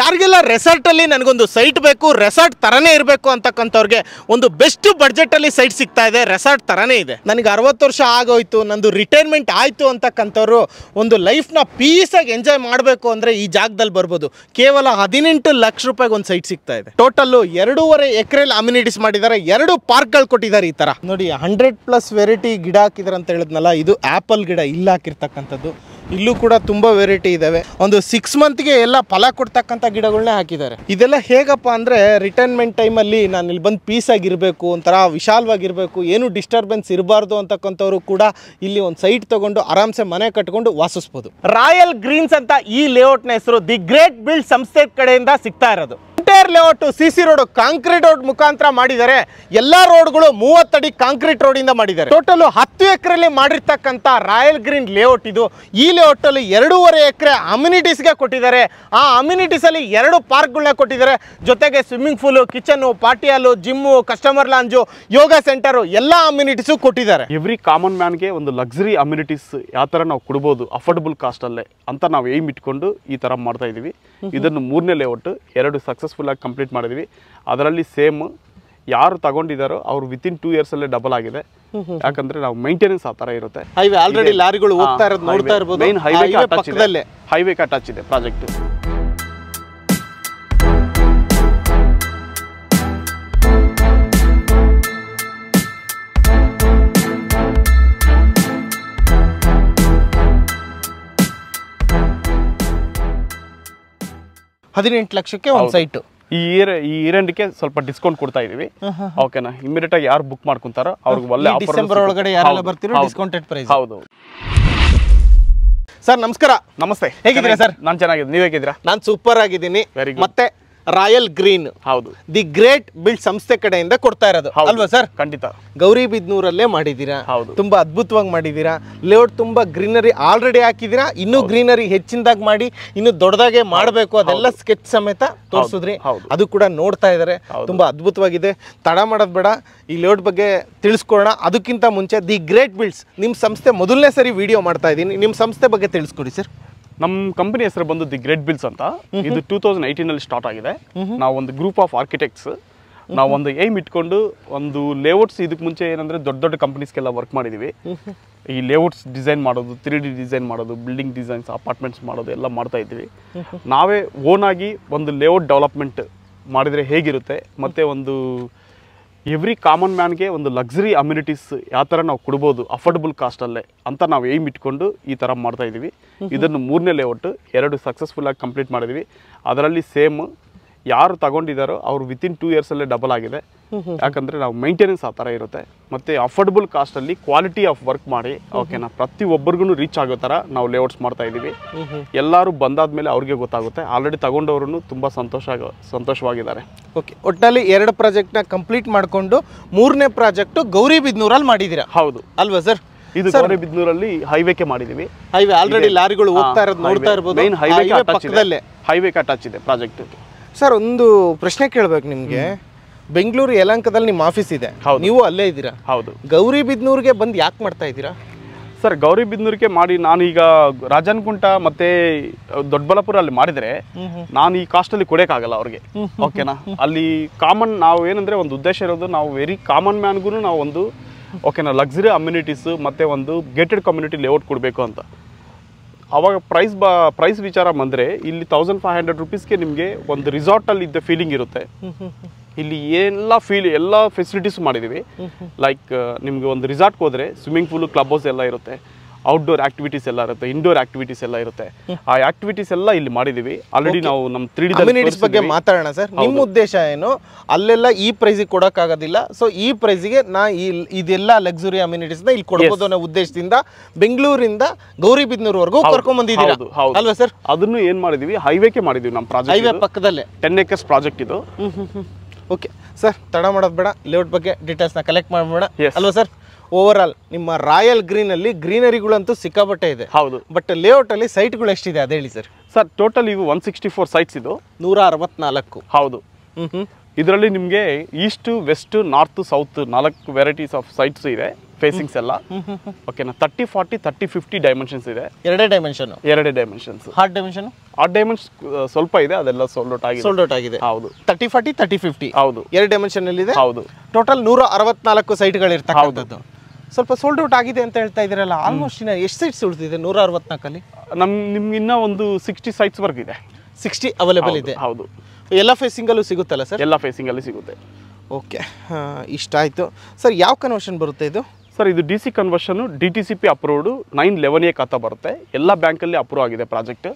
ಯಾರಿಗೆಲ್ಲ ರೆಸಾರ್ಟಲ್ಲಿ ನನಗೊಂದು ಸೈಟ್ ಬೇಕು ರೆಸಾರ್ಟ್ ತರನೇ ಇರಬೇಕು ಅಂತಕ್ಕಂಥವ್ರಿಗೆ ಒಂದು ಬೆಸ್ಟ್ ಅಲ್ಲಿ ಸೈಟ್ ಸಿಗ್ತಾ ಇದೆ ರೆಸಾರ್ಟ್ ತರನೇ ಇದೆ ನನಗೆ ಅರವತ್ತು ವರ್ಷ ಆಗೋಯ್ತು ನಂದು ರಿಟೈರ್ಮೆಂಟ್ ಆಯಿತು ಅಂತಕ್ಕಂಥವ್ರು ಒಂದು ಲೈಫ್ನ ಪೀಸಾಗಿ ಎಂಜಾಯ್ ಮಾಡಬೇಕು ಅಂದರೆ ಈ ಜಾಗದಲ್ಲಿ ಬರ್ಬೋದು ಕೇವಲ ಹದಿನೆಂಟು ಲಕ್ಷ ರೂಪಾಯಿಗೆ ಒಂದು ಸೈಟ್ ಸಿಗ್ತಾ ಇದೆ ಟೋಟಲ್ಲು ಎರಡೂವರೆ ಎಕರೆಲಿ ಅಮ್ಯುನಿಟೀಸ್ ಮಾಡಿದ್ದಾರೆ ಎರಡು ಪಾರ್ಕ್ಗಳು ಕೊಟ್ಟಿದ್ದಾರೆ ಈ ಥರ ನೋಡಿ ಹಂಡ್ರೆಡ್ ಪ್ಲಸ್ ವೆರೈಟಿ ಗಿಡ ಹಾಕಿದಾರೆ ಅಂತ ಹೇಳಿದ್ನಲ್ಲ ಇದು ಆ್ಯಪಲ್ ಗಿಡ ಇಲ್ಲ ಹಾಕಿರ್ತಕ್ಕಂಥದ್ದು ಇಲ್ಲೂ ಕೂಡ ತುಂಬಾ ವೆರೈಟಿ ಇದಾವೆ ಒಂದು ಸಿಕ್ಸ್ ಮಂತ್ಗೆ ಎಲ್ಲ ಫಲ ಕೊಡ್ತಕ್ಕಂಥ ಗಿಡಗಳನ್ನೇ ಹಾಕಿದ್ದಾರೆ ಇದೆಲ್ಲ ಹೇಗಪ್ಪ ಅಂದರೆ ರಿಟೈರ್ಮೆಂಟ್ ಟೈಮಲ್ಲಿ ನಾನು ಇಲ್ಲಿ ಬಂದು ಪೀಸಾಗಿರಬೇಕು ಒಂಥರ ವಿಶಾಲವಾಗಿರಬೇಕು ಏನು ಡಿಸ್ಟರ್ಬೆನ್ಸ್ ಇರಬಾರ್ದು ಅಂತಕ್ಕಂಥವ್ರು ಕೂಡ ಇಲ್ಲಿ ಒಂದು ಸೈಟ್ ತೊಗೊಂಡು ಆರಾಮ್ಸೆ ಮನೆ ಕಟ್ಕೊಂಡು ವಾಸಿಸ್ಬೋದು ರಾಯಲ್ ಗ್ರೀನ್ಸ್ ಅಂತ ಈ ಲೇಔಟ್ನ ಹೆಸರು ದಿ ಗ್ರೇಟ್ ಬಿಲ್ಡ್ ಸಂಸ್ಥೆ ಕಡೆಯಿಂದ ಸಿಗ್ತಾ ಇರೋದು layout layout C C concrete road ಮುಖಾಂತರ ಮಾಡಿದ್ದಾರೆ ಎಲ್ಲಾ ರೋಡ್ಗಳು ಮೂವತ್ತಡಿ ಕಾಂಕ್ರೀಟ್ ಇಂದ ಮಾಡಿದ್ದಾರೆ ಟೋಟಲ್ ಹತ್ತು ಎಕರೆಯಲ್ಲಿ ಮಾಡಿರ್ತಕ್ಕಂಥ ರಾಯಲ್ ಗ್ರೀನ್ ಲೇಔಟ್ ಇದು ಈ ಲೇಔಟಲ್ಲಿ ಎರಡೂವರೆ ಎಕರೆ ಗೆ ಕೊಟ್ಟಿದ್ದಾರೆ ಆ ಅಲ್ಲಿ ಎರಡು ಪಾರ್ಕ್ಗಳನ್ನ ಕೊಟ್ಟಿದ್ದಾರೆ ಜೊತೆಗೆ swimming pool kitchen party hall gym customer lounge yoga centre ಎಲ್ಲಾ ಅಮ್ಯುನಿಟೀಸ್ ಕೊಟ್ಟಿದ್ದಾರೆ ಎವ್ರಿ ಕಾಮನ್ ಮ್ಯಾನ್ಗೆ ಒಂದು ಲಕ್ಸುರಿ ಅಮ್ಯುನಿಟೀಸ್ ಯಾವ ತರ ನಾವು ಕೊಡ್ಬೋದು ಅಫೋರ್ಡಬಲ್ ಕಾಸ್ಟಲ್ಲೇ ಅಂತ ನಾವು ಏಮ್ ಇಟ್ಕೊಂಡು ಈ ಥರ ಮಾಡ್ತಾ ಇದೀವಿ ಇದನ್ನು ಮೂರನೇ ಲೇಔಟ್ ಎರಡು ಸಕ್ಸಸ್ಫುಲ್ ಕಂಪ್ಲೀಟ್ ಮಾಡಿದ್ವಿ ಅದರಲ್ಲಿ ಸೇಮ್ ಯಾರು ತಗೊಂಡಿದ್ದಾರೋ ಅವ್ರು ವಿತಿನ್ ಟೂ ಇಯರ್ಸ್ ಅಲ್ಲೇ ಡಬಲ್ ಆಗಿದೆ ಯಾಕಂದ್ರೆ ನಾವು ಮೈಂಟೆನೆನ್ಸ್ ಆ ಥರ ಇರುತ್ತೆ ಹೈವೇ ಆಲ್ರೆಡಿ ಲಾರಿಗಳು ಹೋಗ್ತಾ ಇರೋದು ನೋಡ್ತಾ ಇರ್ಬೋದು ಹೈವೇ ಪಕ್ಕದಲ್ಲೇ ಹೈವೇ ಅಟ್ಯಾಚ್ ಇದೆ ಪ್ರಾಜೆಕ್ಟ್ ಹದಿನೆಂಟು ಲಕ್ಷಕ್ಕೆ ಒಂದು ಸೈಟು ಈ ಇಯರ್ ಈ ಇಯರ್ ಸ್ವಲ್ಪ ಡಿಸ್ಕೌಂಟ್ ಕೊಡ್ತಾ ಇದೀವಿ ಓಕೆನಾ ಇಮಿಡಿಯೇಟ್ ಆಗಿ ಯಾರು ಬುಕ್ ಮಾಡ್ಕೊಂತಾರೋ ಅವ್ರಿಗೆ ಒಳ್ಳೆ ಡಿಸೆಂಬರ್ ಒಳಗಡೆ ಯಾರೆಲ್ಲ ಬರ್ತೀರೋ ಡಿಸ್ಕೌಂಟೆಡ್ ಪ್ರೈಸ್ ಹೌದು ಸರ್ ನಮಸ್ಕಾರ ನಮಸ್ತೆ ಹೇಗಿದ್ದೀರಾ ಸರ್ ನಾನು ಚೆನ್ನಾಗಿದ್ದೀನಿ ನೀವು ಹೇಗಿದ್ದೀರಾ ನಾನು ಸೂಪರ್ ಆಗಿದ್ದೀನಿ ಮತ್ತೆ ರಾಯಲ್ ಗ್ರೀನ್ ಹೌದು ದಿ ಗ್ರೇಟ್ ಬಿಲ್ಡ್ ಸಂಸ್ಥೆ ಕಡೆಯಿಂದ ಕೊಡ್ತಾ ಇರೋದು ಅಲ್ವಾ ಸರ್ ಖಂಡಿತ ಗೌರಿ ಬಿದ್ನೂರಲ್ಲೇ ಮಾಡಿದ್ದೀರಾ ಹೌದು ತುಂಬಾ ಅದ್ಭುತವಾಗಿ ಮಾಡಿದ್ದೀರಾ ಲೇಔಟ್ ತುಂಬಾ ಗ್ರೀನರಿ ಆಲ್ರೆಡಿ ಹಾಕಿದೀರಾ ಇನ್ನೂ ಗ್ರೀನರಿ ಹೆಚ್ಚಿನದಾಗಿ ಮಾಡಿ ಇನ್ನು ದೊಡ್ಡದಾಗೆ ಮಾಡಬೇಕು ಅದೆಲ್ಲ ಸ್ಕೆಚ್ ಸಮೇತ ತೋರಿಸಿದ್ರಿ ಅದು ಕೂಡ ನೋಡ್ತಾ ಇದ್ದಾರೆ ತುಂಬಾ ಅದ್ಭುತವಾಗಿದೆ ತಡ ಮಾಡೋದ್ ಬೇಡ ಈ ಲೇಔಟ್ ಬಗ್ಗೆ ತಿಳಿಸ್ಕೊಡೋಣ ಅದಕ್ಕಿಂತ ಮುಂಚೆ ದಿ ಗ್ರೇಟ್ ಬಿಲ್ಡ್ಸ್ ನಿಮ್ಮ ಸಂಸ್ಥೆ ಮೊದಲನೇ ಸರಿ ವಿಡಿಯೋ ಮಾಡ್ತಾ ಇದ್ದೀನಿ ನಿಮ್ಮ ಸಂಸ್ಥೆ ಬಗ್ಗೆ ತಿಳಿಸ್ಕೊಡಿ ಸರ್ ನಮ್ಮ ಕಂಪನಿ ಹೆಸರು ಬಂದು ದಿ ಗ್ರೇಟ್ ಬಿಲ್ಸ್ ಅಂತ ಇದು ಟೂ ತೌಸಂಡ್ ಏಯ್ಟೀನಲ್ಲಿ ಸ್ಟಾರ್ಟ್ ಆಗಿದೆ ನಾವು ಒಂದು ಗ್ರೂಪ್ ಆಫ್ ಆರ್ಕಿಟೆಕ್ಟ್ಸ್ ನಾವು ಒಂದು ಏಮ್ ಇಟ್ಕೊಂಡು ಒಂದು ಲೇಔಟ್ಸ್ ಇದಕ್ಕೆ ಮುಂಚೆ ಏನಂದ್ರೆ ದೊಡ್ಡ ದೊಡ್ಡ ಕಂಪ್ನೀಸ್ಗೆಲ್ಲ ವರ್ಕ್ ಮಾಡಿದೀವಿ ಈ ಲೇಔಟ್ಸ್ ಡಿಸೈನ್ ಮಾಡೋದು ತ್ರೀ ಡಿ ಡಿಸೈನ್ ಮಾಡೋದು ಬಿಲ್ಡಿಂಗ್ ಡಿಸೈನ್ಸ್ ಅಪಾರ್ಟ್ಮೆಂಟ್ಸ್ ಮಾಡೋದು ಎಲ್ಲ ಮಾಡ್ತಾ ಇದ್ವಿ ನಾವೇ ಓನ್ ಆಗಿ ಒಂದು ಲೇಔಟ್ ಡೆವಲಪ್ಮೆಂಟ್ ಮಾಡಿದರೆ ಹೇಗಿರುತ್ತೆ ಮತ್ತು ಒಂದು ಎವ್ರಿ ಕಾಮನ್ ಮ್ಯಾನ್ಗೆ ಒಂದು ಲಕ್ಸುರಿ ಅಮ್ಯುನಿಟೀಸ್ ಯಾವ ಥರ ನಾವು ಕೊಡ್ಬೋದು ಅಫೋರ್ಡಬಲ್ ಕಾಸ್ಟಲ್ಲೇ ಅಂತ ನಾವು ಏಮ್ ಇಟ್ಕೊಂಡು ಈ ಥರ ಮಾಡ್ತಾ ಇದನ್ನು ಮೂರನೇ ಲೇಔಟ್ ಎರಡು ಸಕ್ಸಸ್ಫುಲ್ಲಾಗಿ ಕಂಪ್ಲೀಟ್ ಮಾಡಿದ್ವಿ ಅದರಲ್ಲಿ ಸೇಮ್ ಯಾರು ತಗೊಂಡಿದ್ದಾರೋ ಅವ್ರು ವಿತಿನ್ ಟೂ ಇಯರ್ಸ್ ಅಲ್ಲೇ ಡಬಲ್ ಆಗಿದೆ ಯಾಕಂದ್ರೆ ನಾವು ಮೈಂಟೆನೆನ್ಸ್ ಆ ತರ ಇರುತ್ತೆ ಮತ್ತೆ ಅಫೋರ್ಡಬಲ್ ಅಲ್ಲಿ ಕ್ವಾಲಿಟಿ ಆಫ್ ವರ್ಕ್ ಮಾಡಿ ಓಕೆನಾ ಪ್ರತಿ ಒಬ್ಬರಿಗೂ ರೀಚ್ ಆಗೋ ತರ ನಾವು ಲೇಔಟ್ಸ್ ಮಾಡ್ತಾ ಇದೀವಿ ಎಲ್ಲರೂ ಬಂದಾದ್ಮೇಲೆ ಅವ್ರಿಗೆ ಗೊತ್ತಾಗುತ್ತೆ ಆಲ್ರೆಡಿ ತಗೊಂಡವರು ತುಂಬಾ ಸಂತೋಷ ಸಂತೋಷವಾಗಿದ್ದಾರೆ ಓಕೆ ಒಟ್ಟಿನಲ್ಲಿ ಎರಡು ನ ಕಂಪ್ಲೀಟ್ ಮಾಡಿಕೊಂಡು ಮೂರನೇ ಗೌರಿ ಬಿದ್ನೂರಲ್ಲಿ ಮಾಡಿದೀರಾ ಹೌದು ಅಲ್ವಾ ಸರ್ ಇದು ಬಿದ್ನೂರಲ್ಲಿ ಹೈವೇಕ್ಕೆ ಮಾಡಿದೀವಿ ಹೈವೇ ಆಲ್ರೆಡಿ ಲಾರಿಗಳು ಹೋಗ್ತಾ ಇರೋದು ನೋಡ್ತಾ ಇರಬಹುದು ಹೈವೇ ಪಕ್ಕದಲ್ಲೇ ಹೈವೇ ಕಟ್ ಇದೆ ಪ್ರಾಜೆಕ್ಟ್ ಸರ್ ಒಂದು ಪ್ರಶ್ನೆ ಕೇಳಬೇಕು ನಿಮಗೆ ಬೆಂಗಳೂರು ಯಲಂಕದಲ್ಲಿ ನಿಮ್ಮ ಆಫೀಸ್ ಇದೆ ನೀವು ಅಲ್ಲೇ ಇದ್ದೀರಾ ಹೌದು ಗೌರಿ ಬಿದ್ನೂರಿಗೆ ಬಂದು ಯಾಕೆ ಮಾಡ್ತಾ ಇದ್ದೀರಾ ಸರ್ ಗೌರಿ ಬಿದ್ನೂರಿಗೆ ಮಾಡಿ ನಾನೀಗ ರಾಜನ್ಕುಂಟ ಮತ್ತೆ ದೊಡ್ಡಬಳ್ಳಾಪುರ ಅಲ್ಲಿ ಮಾಡಿದ್ರೆ ನಾನು ಈ ಕಾಸ್ಟಲ್ಲಿ ಕೊಡೋಕ್ಕಾಗಲ್ಲ ಅವ್ರಿಗೆ ಓಕೆನಾ ಅಲ್ಲಿ ಕಾಮನ್ ನಾವು ಏನಂದ್ರೆ ಒಂದು ಉದ್ದೇಶ ಇರೋದು ನಾವು ವೆರಿ ಕಾಮನ್ ಮ್ಯಾನ್ಗೂ ನಾವು ಒಂದು ಓಕೆನಾ ಲಕ್ಸುರಿ ಅಮ್ಯುನಿಟೀಸ್ ಮತ್ತೆ ಒಂದು ಗೇಟೆಡ್ ಕಮ್ಯುನಿಟಿ ಲೇಔಟ್ ಕೊಡಬೇಕು ಅಂತ ಅವಾಗ ಪ್ರೈಸ್ ಬ ಪ್ರೈಸ್ ವಿಚಾರ ಬಂದರೆ ಇಲ್ಲಿ ತೌಸಂಡ್ ಫೈವ್ ಹಂಡ್ರೆಡ್ ರುಪೀಸ್ಗೆ ನಿಮಗೆ ಒಂದು ರಿಸಾರ್ಟಲ್ಲಿ ಇದ್ದ ಫೀಲಿಂಗ್ ಇರುತ್ತೆ ಇಲ್ಲಿ ಎಲ್ಲ ಫೀಲ್ ಎಲ್ಲ ಫೆಸಿಲಿಟೀಸ್ ಮಾಡಿದ್ದೀವಿ ಲೈಕ್ ನಿಮಗೆ ಒಂದು ರಿಸಾರ್ಟ್ಗೆ ಹೋದರೆ ಸ್ವಿಮ್ಮಿಂಗ್ ಪೂಲು ಕ್ಲಬ್ ಹೌಸ್ ಎಲ್ಲ ಇರುತ್ತೆ ಔಟ್ಡೋರ್ ಆಕ್ಟಿವಿಟೀಸ್ ಎಲ್ಲ ಇರುತ್ತೆ ಇಂಡೋರ್ ಆಕ್ಟಿವಿಟೀಸ್ ಎಲ್ಲ ಇರುತ್ತೆ ಆ ಆಕ್ಟಿವಿಟೀಸ್ ಎಲ್ಲ ಇಲ್ಲಿ ಮಾಡಿದೀವಿ ಆಲ್ರೆಡಿ ನಾವು ನಮ್ಮ ತ್ರೀಡಿ ಡಿ ಬಗ್ಗೆ ಮಾತಾಡೋಣ ಸರ್ ನಿಮ್ಮ ಉದ್ದೇಶ ಏನು ಅಲ್ಲೆಲ್ಲ ಈ ಪ್ರೈಸಿಗೆ ಕೊಡೋಕ್ಕಾಗೋದಿಲ್ಲ ಸೊ ಈ ಪ್ರೈಸಿಗೆ ನಾ ಈ ಇದೆಲ್ಲ ಲಕ್ಸುರಿ ನ ಇಲ್ಲಿ ಕೊಡ್ಬೋದು ಅನ್ನೋ ಉದ್ದೇಶದಿಂದ ಬೆಂಗಳೂರಿಂದ ಗೌರಿಬಿದ್ನೂರ್ವರೆಗೂ ಕರ್ಕೊಂಡ್ ಹೌದು ಅಲ್ವಾ ಸರ್ ಅದನ್ನು ಏನು ಮಾಡಿದೀವಿ ಹೈವೇಗೆ ಮಾಡಿದೀವಿ ನಮ್ಮ ಪ್ರಾಜೆಕ್ಟ್ ಹೈವೇ ಪಕ್ಕದಲ್ಲೇ ಟೆನ್ ಏಕರ್ಸ್ ಪ್ರಾಜೆಕ್ಟ್ ಇದು ಓಕೆ ಸರ್ ತಡ ಮಾಡೋದು ಬೇಡ ಲೇಔಟ್ ಬಗ್ಗೆ ಡೀಟೇಲ್ಸ್ನ ಕಲೆಕ್ಟ್ ಮಾಡಬೇಡ ಅಲ್ವಾ ಸರ್ ಓವರ್ ಆಲ್ ನಿಮ್ಮ ರಾಯಲ್ ಗ್ರೀನ್ ಅಲ್ಲಿ ಗ್ರೀನರಿಗಳಂತೂ ಸಿಕ್ಕಾಪಟ್ಟೆ ಇದೆ ಹೌದು ಬಟ್ ಲೇಔಟ್ ಅಲ್ಲಿ ಸೈಟ್ಗಳು ಎಷ್ಟಿದೆ ಅದೇ ಹೇಳಿ ಸರ್ ಸರ್ ಟೋಟಲ್ ಇವು ಒನ್ ಸಿಕ್ಸ್ಟಿ ಫೋರ್ ಸೈಟ್ಸ್ ಇದು ನೂರ ಅರವತ್ನಾಲ್ಕು ಹೌದು ಇದರಲ್ಲಿ ನಿಮಗೆ ಈಸ್ಟ್ ವೆಸ್ಟ್ ನಾರ್ತ್ ಸೌತ್ ನಾಲ್ಕು ವೆರೈಟೀಸ್ ಆಫ್ ಸೈಟ್ಸ್ ಇದೆ ಫೇಸಿಂಗ್ಸ್ ಎಲ್ಲ ಓಕೆನಾ thirty forty thirty fifty dimensions ಇದೆ ಎರಡೇ ಡೈಮೆನ್ಷನ್ ಎರಡೇ dimensions hard dimension hard dimension ಸ್ವಲ್ಪ ಇದೆ ಅದೆಲ್ಲ ಸೋಲ್ಡ್ ಔಟ್ ಆಗಿದೆ ಸೋಲ್ಡ್ ಔಟ್ ಆಗಿದೆ ಹೌದು ತರ್ಟಿ ಫಾರ್ಟಿ ತರ್ಟಿ ಫಿಫ್ಟಿ ಹೌದು ಎರಡು ಡೈಮೆನ್ಷನ್ ಇದೆ ಹೌದು ಟೋಟಲ್ ನೂರ ಅರವತ್ನಾಲ್ಕು ಸೈಟ್ಗಳು ಹೌದು ಸ್ವಲ್ಪ ಸೋಲ್ಡ್ ಔಟ್ ಆಗಿದೆ ಅಂತ ಹೇಳ್ತಾ ಇದ್ರಲ್ಲ ಆಲ್ಮೋಸ್ಟ್ ಇನ್ನ ಎಷ್ಟು ಸೈಟ್ಸ್ ಉಳಿದಿದೆ ನೂರ ಅರವತ್ನಾಲ್ಕಲ್ಲಿ ನಮ್ ನಿಮ್ಗೆ ಒಂದು ಸಿಕ್ಸ್ಟಿ ಸೈಟ್ಸ್ ಇದೆ ಸಿಕ್ಸ್ಟಿ ಅವೈಲೇಬಲ್ ಇದೆ ಹೌದು ಎಲ್ಲ ಫೇಸಿಂಗಲ್ಲೂ ಸಿಗುತ್ತಲ್ಲ ಸರ್ ಎಲ್ಲ ಫೇಸಿಂಗಲ್ಲಿ ಸಿಗುತ್ತೆ ಓಕೆ ಇಷ್ಟ ಆಯ್ತು ಸರ್ ಯಾವ ಕನ್ವರ್ಷನ್ ಬರುತ್ತೆ ಇದು ಸರ್ ಇದು D C conversion D T C P approved nine eleven A khata ಬರುತ್ತೆ ಎಲ್ಲ ಬ್ಯಾಂಕಲ್ಲಿ ಅಪ್ರೂವ್ ಆಗಿದೆ ಪ್ರಾಜೆಕ್ಟ್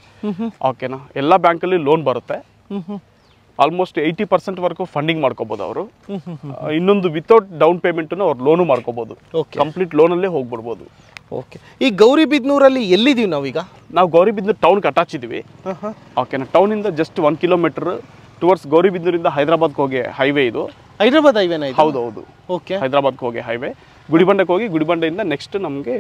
ಓಕೆನಾ ಎಲ್ಲ ಬ್ಯಾಂಕಲ್ಲಿ ಲೋನ್ ಬರುತ್ತೆ ಆಲ್ಮೋಸ್ಟ್ ಏಯ್ಟಿ ಪರ್ಸೆಂಟ್ ವರೆಗೂ ಫಂಡಿಂಗ್ ಮಾಡ್ಕೋಬಹುದು ಅವರು ಇನ್ನೊಂದು ವಿತೌಟ್ ಡೌನ್ ಪೇಮೆಂಟ್ ಅವ್ರು ಲೋನು ಮಾಡ್ಕೋಬಹುದು ಕಂಪ್ಲೀಟ್ ಲೋನಲ್ಲೇ ಹೋಗ್ಬಿಡ್ಬೋದು ಓಕೆ ಈ ಗೌರಿಬಿದ್ನೂರಲ್ಲಿ ಎಲ್ಲಿದ್ದೀವಿ ನಾವೀಗ ನಾವು ಗೌರಿಬಿದ್ನೂರು ಟೌನ್ಗೆ ಅಟ್ಯಾಚ್ ಇದ್ದೀವಿ ಓಕೆನಾ ಟೌನಿಂದ ಜಸ್ಟ್ ಒನ್ ಕಿಲೋಮೀಟರ್ ಟುವರ್ಡ್ಸ್ ಗೌರಿಬಿದ್ನೂರಿಂದ ಹೈದರಾಬಾದ್ಗೆ ಹೋಗಿ ಹೈವೇ ಇದು ಹೈದರಾಬಾದ್ ಹೈವೇನ ಹೌದು ಹೌದು ಓಕೆ ಹೈದರಾಬಾದ್ಗೆ ಹೋಗಿ ಹೈವೇ ಗುಡಿಬಂಡಕ್ಕೆ ಹೋಗಿ ಗುಡಿಬಂಡೆಯಿಂದ ನೆಕ್ಸ್ಟ್ ನಮಗೆ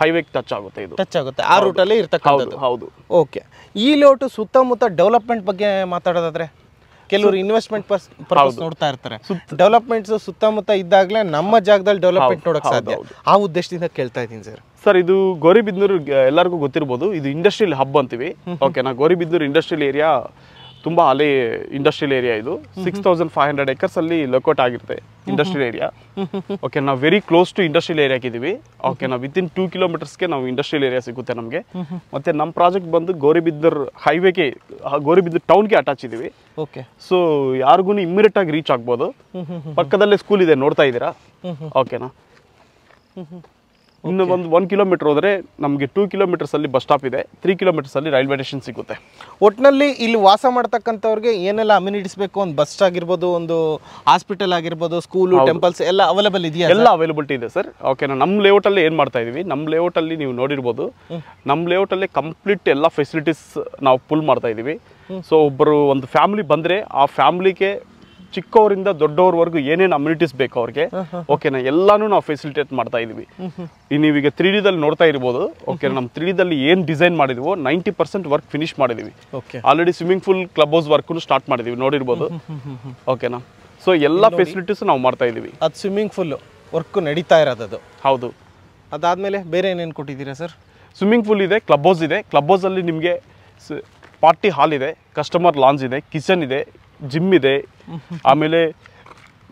ಹೈವೇಗೆ ಟಚ್ ಆಗುತ್ತೆ ಇದು ಟಚ್ ಆಗುತ್ತೆ ಆ ರೂಟಲ್ಲೇ ಇರ್ತಕ್ಕಂಥದ್ದು ಹೌದು ಓಕೆ ಈ ಲೋಟು ಸುತ್ತಮುತ್ತ ಡೆವಲಪ್ಮೆಂಟ್ ಬಗ್ಗೆ ಮಾತಾಡೋದಾದ್ರೆ ಕೆಲವರು ಇನ್ವೆಸ್ಟ್ಮೆಂಟ್ ಪರ್ಪಸ್ ನೋಡ್ತಾ ಇರ್ತಾರೆ ಡೆವಲಪ್ಮೆಂಟ್ಸ್ ಸುತ್ತಮುತ್ತ ಇದ್ದಾಗಲೇ ನಮ್ಮ ಜಾಗದಲ್ಲಿ ಡೆವಲಪ್ಮೆಂಟ್ ನೋಡಕ್ ಸಾಧ್ಯ ಆ ಉದ್ದೇಶದಿಂದ ಕೇಳ್ತಾ ಇದ್ದೀನಿ ಸರ್ ಸರ್ ಇದು ಗೋರಿಬಿದ್ನೂರ್ ಎಲ್ಲರಿಗೂ ಗೊತ್ತಿರ್ಬೋದು ಇದು ಇಂಡಸ್ಟ್ರಿಯಲ್ ಹಬ್ ಅಂತೀವಿ ನಾ ಗೋರಿಬಿದ್ನೂರು ಇಂಡಸ್ಟ್ರಿಯಲ್ ಏರಿಯಾ ತುಂಬ ಅಲ್ಲಿ ಇಂಡಸ್ಟ್ರಿಯಲ್ ಏರಿಯಾ ಇದು six thousand five hundred acres ಅಲ್ಲಿ ಲೊಕೌಟ್ ಆಗಿರುತ್ತೆ ಇಂಡಸ್ಟ್ರಿಯಲ್ ಏರಿಯಾ ಓಕೆ ನಾವು very close to industrial area ಇದೀವಿ ಓಕೆ ನಾವು ವಿತ್ ಇನ್ ಟೂ ಕಿಲೋಮೀಟರ್ಸ್ಗೆ ನಾವು ಇಂಡಸ್ಟ್ರಿಯಲ್ ಏರಿಯಾ ಸಿಗುತ್ತೆ ನಮಗೆ ಮತ್ತೆ ನಮ್ಮ ಪ್ರಾಜೆಕ್ಟ್ ಬಂದು ಗೋರಿಬಿದ್ದರ್ ಹೈವೇಗೆ ಟೌನ್ ಟೌನ್ಗೆ ಅಟ್ಯಾಚ್ ಇದೀವಿ ಓಕೆ ಸೊ ಯಾರಿಗೂ ಇಮ್ಮಿಡಿಯೇಟ್ ಆಗಿ ರೀಚ್ ಆಗ್ಬೋದು ಪಕ್ಕದಲ್ಲೇ ಸ್ಕೂಲ್ ಇದೆ ನೋಡ್ತಾ ಇದ್ದೀರಾ ಓಕೆನಾ ಇನ್ನು ಒಂದು ಒನ್ ಕಿಲೋಮೀಟರ್ ಹೋದರೆ ನಮಗೆ ಟೂ ಕಿಲೋಮೀಟರ್ಸಲ್ಲಿ ಬಸ್ ಸ್ಟಾಪ್ ಇದೆ ತ್ರೀ ಕಿಲೋಮೀಟರ್ಸಲ್ಲಿ ರೈಲ್ವೆ ಸ್ಟೇಷನ್ ಸಿಗುತ್ತೆ ಒಟ್ಟಿನಲ್ಲಿ ಇಲ್ಲಿ ವಾಸ ಮಾಡ್ತಕ್ಕಂಥವ್ರಿಗೆ ಏನೆಲ್ಲ ಅಮ್ಯುನಿಟೀಸ್ ಬೇಕು ಒಂದು ಬಸ್ ಆಗಿರ್ಬೋದು ಒಂದು ಹಾಸ್ಪಿಟಲ್ ಆಗಿರ್ಬೋದು ಸ್ಕೂಲು ಟೆಂಪಲ್ಸ್ ಎಲ್ಲ ಅವೈಲೇಬಲ್ ಇದೆಯಾ ಎಲ್ಲ ಅವೈಲೇಬಿಲಿಟಿ ಇದೆ ಸರ್ ಓಕೆನಾ ನಮ್ಮ ಲೇಔಟಲ್ಲಿ ಏನು ಮಾಡ್ತಾ ಇದ್ದೀವಿ ನಮ್ಮ ಲೇಔಟಲ್ಲಿ ನೀವು ನೋಡಿರ್ಬೋದು ನಮ್ಮ ಲೇಔಟಲ್ಲಿ ಕಂಪ್ಲೀಟ್ ಎಲ್ಲ ಫೆಸಿಲಿಟೀಸ್ ನಾವು ಪುಲ್ ಮಾಡ್ತಾ ಇದ್ದೀವಿ ಸೊ ಒಬ್ಬರು ಒಂದು ಫ್ಯಾಮಿಲಿ ಬಂದರೆ ಆ ಫ್ಯಾಮಿಲಿಗೆ ಚಿಕ್ಕವರಿಂದ ದೊಡ್ಡವ್ರವರೆಗೂ ಏನೇನು ಅಮ್ಯುನಿಟೀಸ್ ಬೇಕು ಅವ್ರಿಗೆ ಓಕೆನಾ ಎಲ್ಲಾನು ನಾವು ಫೆಸಿಲಿಟೇಟ್ ಮಾಡ್ತಾ ಇದೀವಿ ನೀವೀಗ ತ್ರೀ ಡಿದಲ್ಲಿ ನೋಡ್ತಾ ಇರ್ಬೋದು ಓಕೆ ನಮ್ಮ ತ್ರೀ ಡಿದಲ್ಲಿ ಏನು ಡಿಸೈನ್ ಮಾಡಿದೀವೋ ನೈಂಟಿ ಪರ್ಸೆಂಟ್ ವರ್ಕ್ ಫಿನಿಶ್ ಮಾಡಿದೀವಿ already swimming pool club house work start ಮಾಡಿದೀವಿ ನೋಡಿರ್ಬೋದು ಓಕೆನಾ ಸೊ ಎಲ್ಲ ಫೆಸಿಲಿಟೀಸ್ ನಾವು ಮಾಡ್ತಾ ಇದೀವಿ ಅದು ಸ್ವಿಮ್ಮಿಂಗ್ ಫುಲ್ ವರ್ಕ್ ನಡೀತಾ ಇರೋದದು ಹೌದು ಅದಾದಮೇಲೆ ಬೇರೆ ಏನೇನು ಕೊಟ್ಟಿದ್ದೀರಾ ಸರ್ ಸ್ವಿಮ್ಮಿಂಗ್ ಫುಲ್ ಇದೆ ಕ್ಲಬ್ ಹೌಸ್ ಇದೆ ಕ್ಲಬ್ ಹೌಸಲ್ಲಿ ನಿಮಗೆ ಪಾರ್ಟಿ ಹಾಲ್ ಇದೆ ಕಸ್ಟಮರ್ ಲಾಂಜ್ ಇದೆ ಕಿಚನ್ ಇದೆ ಜಿಮ್ ಇದೆ ಆಮೇಲೆ